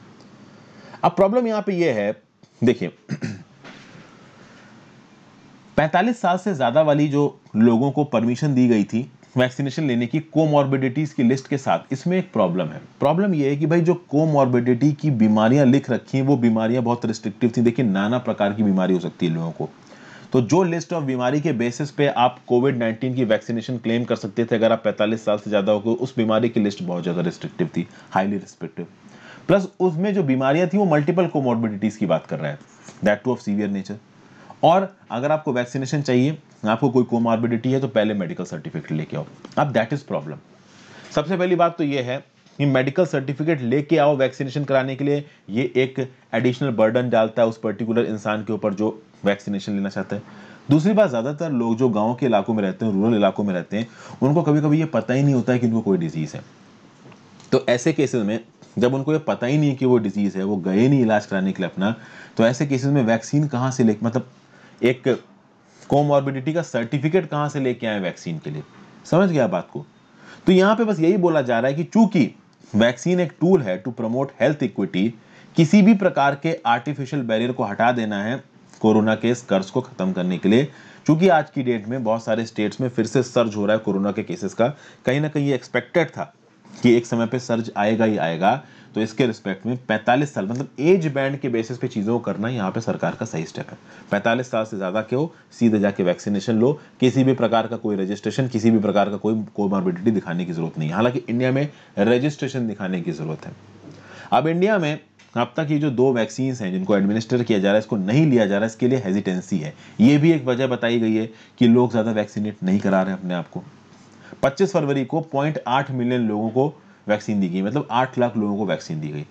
Speaker 1: अब प्रॉब्लम यहाँ पे ये यह है देखिए 45 साल से ज़्यादा वाली जो लोगों को परमिशन दी गई थी वैक्सीनेशन लेने की कोमॉर्बिडिटीज़ की लिस्ट के साथ इसमें एक प्रॉब्लम है प्रॉब्लम यह है कि भाई जो कोमॉर्बिडिटी की बीमारियां लिख रखी हैं वो बीमारियां बहुत रिस्ट्रिक्टिव थी देखिए नाना प्रकार की बीमारी हो सकती है लोगों को तो जो लिस्ट ऑफ बीमारी के बेसिस पे आप कोविड 19 की वैक्सीनेशन क्लेम कर सकते थे अगर आप 45 साल से ज़्यादा हो गए उस बीमारी की लिस्ट बहुत ज़्यादा रिस्ट्रिक्टिव थी हाईली रिस्ट्रिक्टिव प्लस उसमें जो बीमारियां थी वो मल्टीपल कोमोर्बिडिटीज़ की बात कर रहा है that two of severe nature और अगर आपको वैक्सीनेशन चाहिए आपको कोई कोमॉर्बिडिटी है तो पहले मेडिकल सर्टिफिकेट लेके आओ अब दैट इज़ प्रॉब्लम सबसे पहली बात तो ये है कि मेडिकल सर्टिफिकेट लेके आओ वैक्सीनेशन कराने के लिए ये एक एडिशनल बर्डन डालता है उस पर्टिकुलर इंसान के ऊपर जो वैक्सीनेशन लेना चाहता है दूसरी बात ज़्यादातर लोग जो गाँव के इलाकों में रहते हैं रूरल इलाकों में रहते हैं उनको कभी कभी ये पता ही नहीं होता है कि उनको कोई डिजीज़ है तो ऐसे केसेस में जब उनको ये पता ही नहीं कि वो डिजीज़ है वो गए नहीं इलाज कराने के लिए अपना तो ऐसे केसेस में वैक्सीन कहाँ से ले मतलब एक कोमॉर्बिडिटी का सर्टिफिकेट कहाँ से लेके आए वैक्सीन के लिए समझ गया बात को तो यहाँ पे बस यही बोला जा रहा है कि चूंकि वैक्सीन एक टूल है टू प्रमोट हेल्थ इक्विटी किसी भी प्रकार के आर्टिफिशियल बैरियर को हटा देना है कोरोना के इस कर्ज को खत्म करने के लिए चूंकि आज की डेट में बहुत सारे स्टेट्स में फिर से सर्ज हो रहा है कोरोना के केसेस का कहीं ना कहीं ये एक्सपेक्टेड था कि एक समय पे सर्ज आएगा ही आएगा तो इसके रिस्पेक्ट में 45 साल मतलब एज बैंड के बेसिस पे चीज़ों को करना यहाँ पे सरकार का सही स्टेप है 45 साल से ज़्यादा के हो सीधे जाके वैक्सीनेशन लो किसी भी प्रकार का कोई रजिस्ट्रेशन किसी भी प्रकार का कोई कोमॉर्बिडिटी दिखाने की ज़रूरत नहीं है हालांकि इंडिया में रजिस्ट्रेशन दिखाने की ज़रूरत है अब इंडिया में अब तक ये जो दो वैक्सीन्स हैं जिनको एडमिनिस्टर किया जा रहा है इसको नहीं लिया जा रहा है इसके लिए हेजिटेंसी है ये भी एक वजह बताई गई है कि लोग ज़्यादा वैक्सीनेट नहीं करा रहे अपने आप को 25 फरवरी को 0.8 मिलियन लोगों को वैक्सीन दी गई मतलब 8 लाख लोगों को वैक्सीन दी गई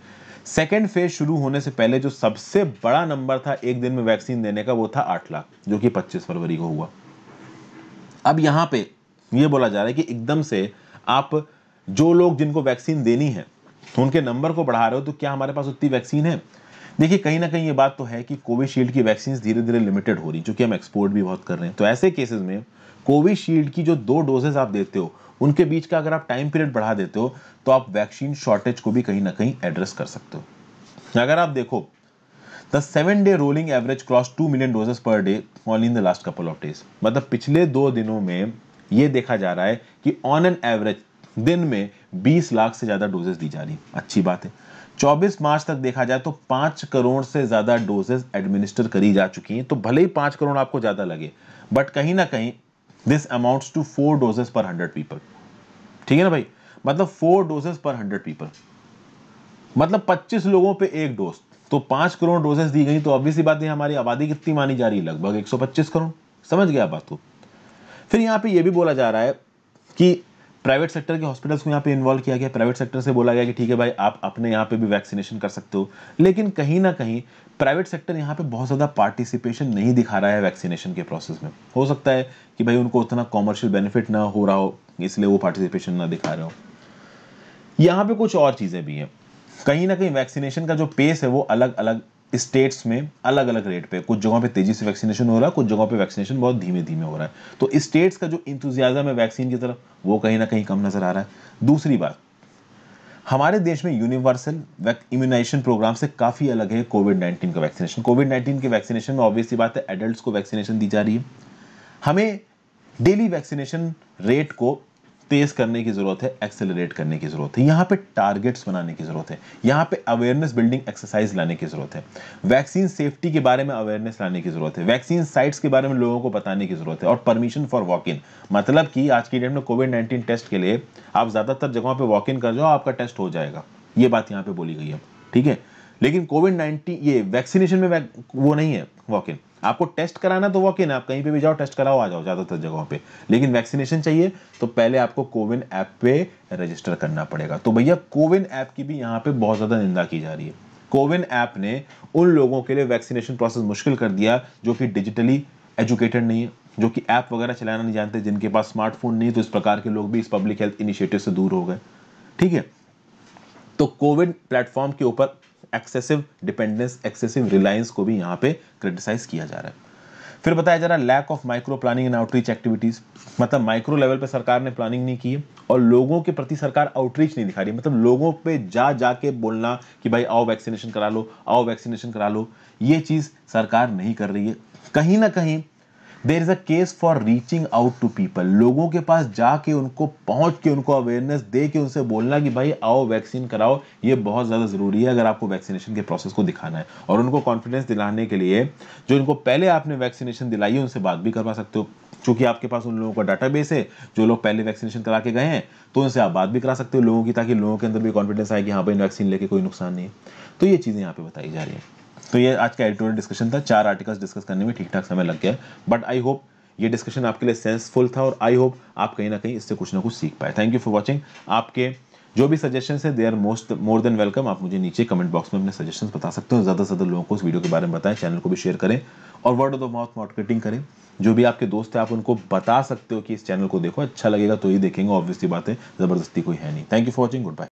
Speaker 1: सेकेंड फेज शुरू होने से पहले जो सबसे बड़ा नंबर था एक दिन में वैक्सीन देने का वो था आठ लाख जो कि पच्चीस फरवरी को हुआ अब यहां पे ये बोला जा रहा है कि एकदम से आप जो लोग जिनको वैक्सीन देनी है तो उनके नंबर को बढ़ा रहे हो तो क्या हमारे पास उतनी वैक्सीन है देखिए कहीं ना कहीं ये बात तो है कि कोविशील्ड की वैक्सीन धीरे धीरे लिमिटेड हो रही चूँकि हम एक्सपोर्ट भी बहुत कर रहे हैं तो ऐसे केसेस में कोविशील्ड की जो दो डोजेज आप देते हो उनके बीच का अगर आप टाइम पीरियड बढ़ा देते हो तो आप वैक्सीन शॉर्टेज को भी कहीं ना कहीं एड्रेस कर सकते हो अगर आप देखो the seven day rolling average cross two million doses per day only in the last couple of days मतलब पिछले दो दिनों में ये देखा जा रहा है कि ऑन एन एवरेज दिन में 20 लाख से ज़्यादा डोजेस दी जा रही अच्छी बात है 24 मार्च तक देखा जाए तो 5 करोड़ से ज़्यादा डोजेस एडमिनिस्टर करी जा चुकी हैं तो भले ही 5 करोड़ आपको ज़्यादा लगे बट कहीं ना कहीं this amounts to four doses per hundred people ठीक है ना भाई मतलब four doses per hundred people मतलब पच्चीस लोगों पे एक डोज तो पांच करोड़ डोजेस दी गई तो ऑब्वियसली बात है हमारी आबादी कितनी मानी जा रही है लगभग 125 करोड़ समझ गया बात को तो? फिर यहाँ पे ये भी बोला जा रहा है कि प्राइवेट सेक्टर के हॉस्पिटल्स को यहाँ पे इन्वॉल्व किया गया प्राइवेट सेक्टर से बोला गया कि ठीक है भाई आप अपने यहाँ पे भी वैक्सीनेशन कर सकते हो लेकिन कहीं ना कहीं प्राइवेट सेक्टर यहाँ पे बहुत ज़्यादा पार्टिसिपेशन नहीं दिखा रहा है वैक्सीनेशन के प्रोसेस में हो सकता है कि भाई उनको उतना कॉमर्शियल बेनिफिट ना हो रहा हो इसलिए वो पार्टिसिपेशन ना दिखा रहे हो यहाँ पे कुछ और चीज़ें भी हैं कहीं ना कहीं वैक्सीनेशन का जो पेस है वो अलग अलग स्टेट्स में अलग अलग रेट पे कुछ जगहों पे तेजी से वैक्सीनेशन हो रहा है कुछ जगहों पे वैक्सीनेशन बहुत धीमे धीमे हो रहा है तो स्टेट्स का जो इंतज़ाजम है वैक्सीन की तरफ वो कहीं ना कहीं कम नजर आ रहा है दूसरी बात हमारे देश में यूनिवर्सल इम्यूनाइजेशन प्रोग्राम से काफ़ी अलग है कोविड नाइन्टीन का वैक्सीनेशन कोविड नाइन्टीन के वैक्सीनेशन में ऑब्वियसली बात है एडल्ट को वैक्सीनेशन दी जा रही है हमें डेली वैक्सीनेशन रेट को तेज करने की ज़रूरत है एक्सेलरेट करने की ज़रूरत है यहाँ पे टारगेट्स बनाने की ज़रूरत है यहाँ पे अवेयरनेस बिल्डिंग एक्सरसाइज लाने की ज़रूरत है वैक्सीन सेफ्टी के बारे में अवेयरनेस लाने की ज़रूरत है वैक्सीन साइट्स के बारे में लोगों को बताने की ज़रूरत है और परमिशन फॉर वॉक इन मतलब कि आज की डेट में कोविड नाइन्टीन टेस्ट के लिए आप ज़्यादातर जगहों पर वॉक इन कर जाओ आपका टेस्ट हो जाएगा ये बात यहाँ पर बोली गई है ठीक है लेकिन कोविड नाइन्टीन ये वैक्सीनेशन में वो नहीं है वॉक इन आपको टेस्ट कराना तो वॉक इन आप कहीं पे भी जाओ टेस्ट कराओ आ जाओ ज़्यादातर जगहों पे लेकिन वैक्सीनेशन चाहिए तो पहले आपको कोविन ऐप पे रजिस्टर करना पड़ेगा तो भैया कोविन ऐप की भी यहाँ पे बहुत ज़्यादा निंदा की जा रही है कोविन ऐप ने उन लोगों के लिए वैक्सीनेशन प्रोसेस मुश्किल कर दिया जो कि डिजिटली एजुकेटेड नहीं है जो कि ऐप वगैरह चलाना नहीं जानते जिनके पास स्मार्टफोन नहीं तो इस प्रकार के लोग भी इस पब्लिक हेल्थ इनिशिएटिव से दूर हो गए ठीक है तो कोविन प्लेटफॉर्म के ऊपर एक्सेसिव डिपेंडेंस एक्सेसिव रिलायंस को भी यहाँ पे क्रिटिसाइज किया जा रहा है फिर बताया जा रहा है lack of micro planning and outreach activities मतलब माइक्रो लेवल पे सरकार ने प्लानिंग नहीं की है और लोगों के प्रति सरकार आउटरीच नहीं दिखा रही मतलब लोगों पे जा जाके बोलना कि भाई आओ वैक्सीनेशन करा लो आओ वैक्सीनेशन करा लो ये चीज़ सरकार नहीं कर रही है कहीं ना कहीं there is a case for reaching out to people लोगों के पास जाके उनको पहुंच के उनको अवेयरनेस दे के उनसे बोलना कि भाई आओ वैक्सीन कराओ ये बहुत ज़्यादा ज़रूरी है अगर आपको वैक्सीनेशन के प्रोसेस को दिखाना है और उनको कॉन्फिडेंस दिलाने के लिए जो इनको पहले आपने वैक्सीनेशन दिलाई है उनसे बात भी करवा सकते हो चूंकि आपके पास उन लोगों का बेस है जो लोग पहले वैक्सीनेशन करा के गए हैं तो उनसे आप बात भी करा सकते हो लोगों की ताकि लोगों के अंदर भी कॉन्फिडेंस आए कि हाँ भाई वैक्सीन लेके कोई नुकसान नहीं है तो ये चीज़ें यहाँ पे बताई जा रही हैं तो ये आज का एडिटोरियल डिस्कशन था चार आर्टिकल्स डिस्कस करने में ठीक ठाक समय लग गया बट आई होप ये डिस्कशन आपके लिए सेंसफुल था और आई होप आप कहीं ना कहीं इससे कुछ ना कुछ सीख पाए थैंक यू फॉर वॉचिंग आपके जो भी सजेशन है they are most more than welcome आप मुझे नीचे कमेंट बॉक्स में अपने सजेशन बता सकते हो ज़्यादा से ज़्यादा लोगों को इस वीडियो के बारे में बताएं चैनल को भी शेयर करें और word of the mouth marketing करें जो भी आपके दोस्त हैं आप उनको बता सकते हो कि इस चैनल को देखो अच्छा लगेगा तो ही देखेंगे ऑब्वियसली बातें ज़बरदस्ती कोई है नहीं thank you for watching good bye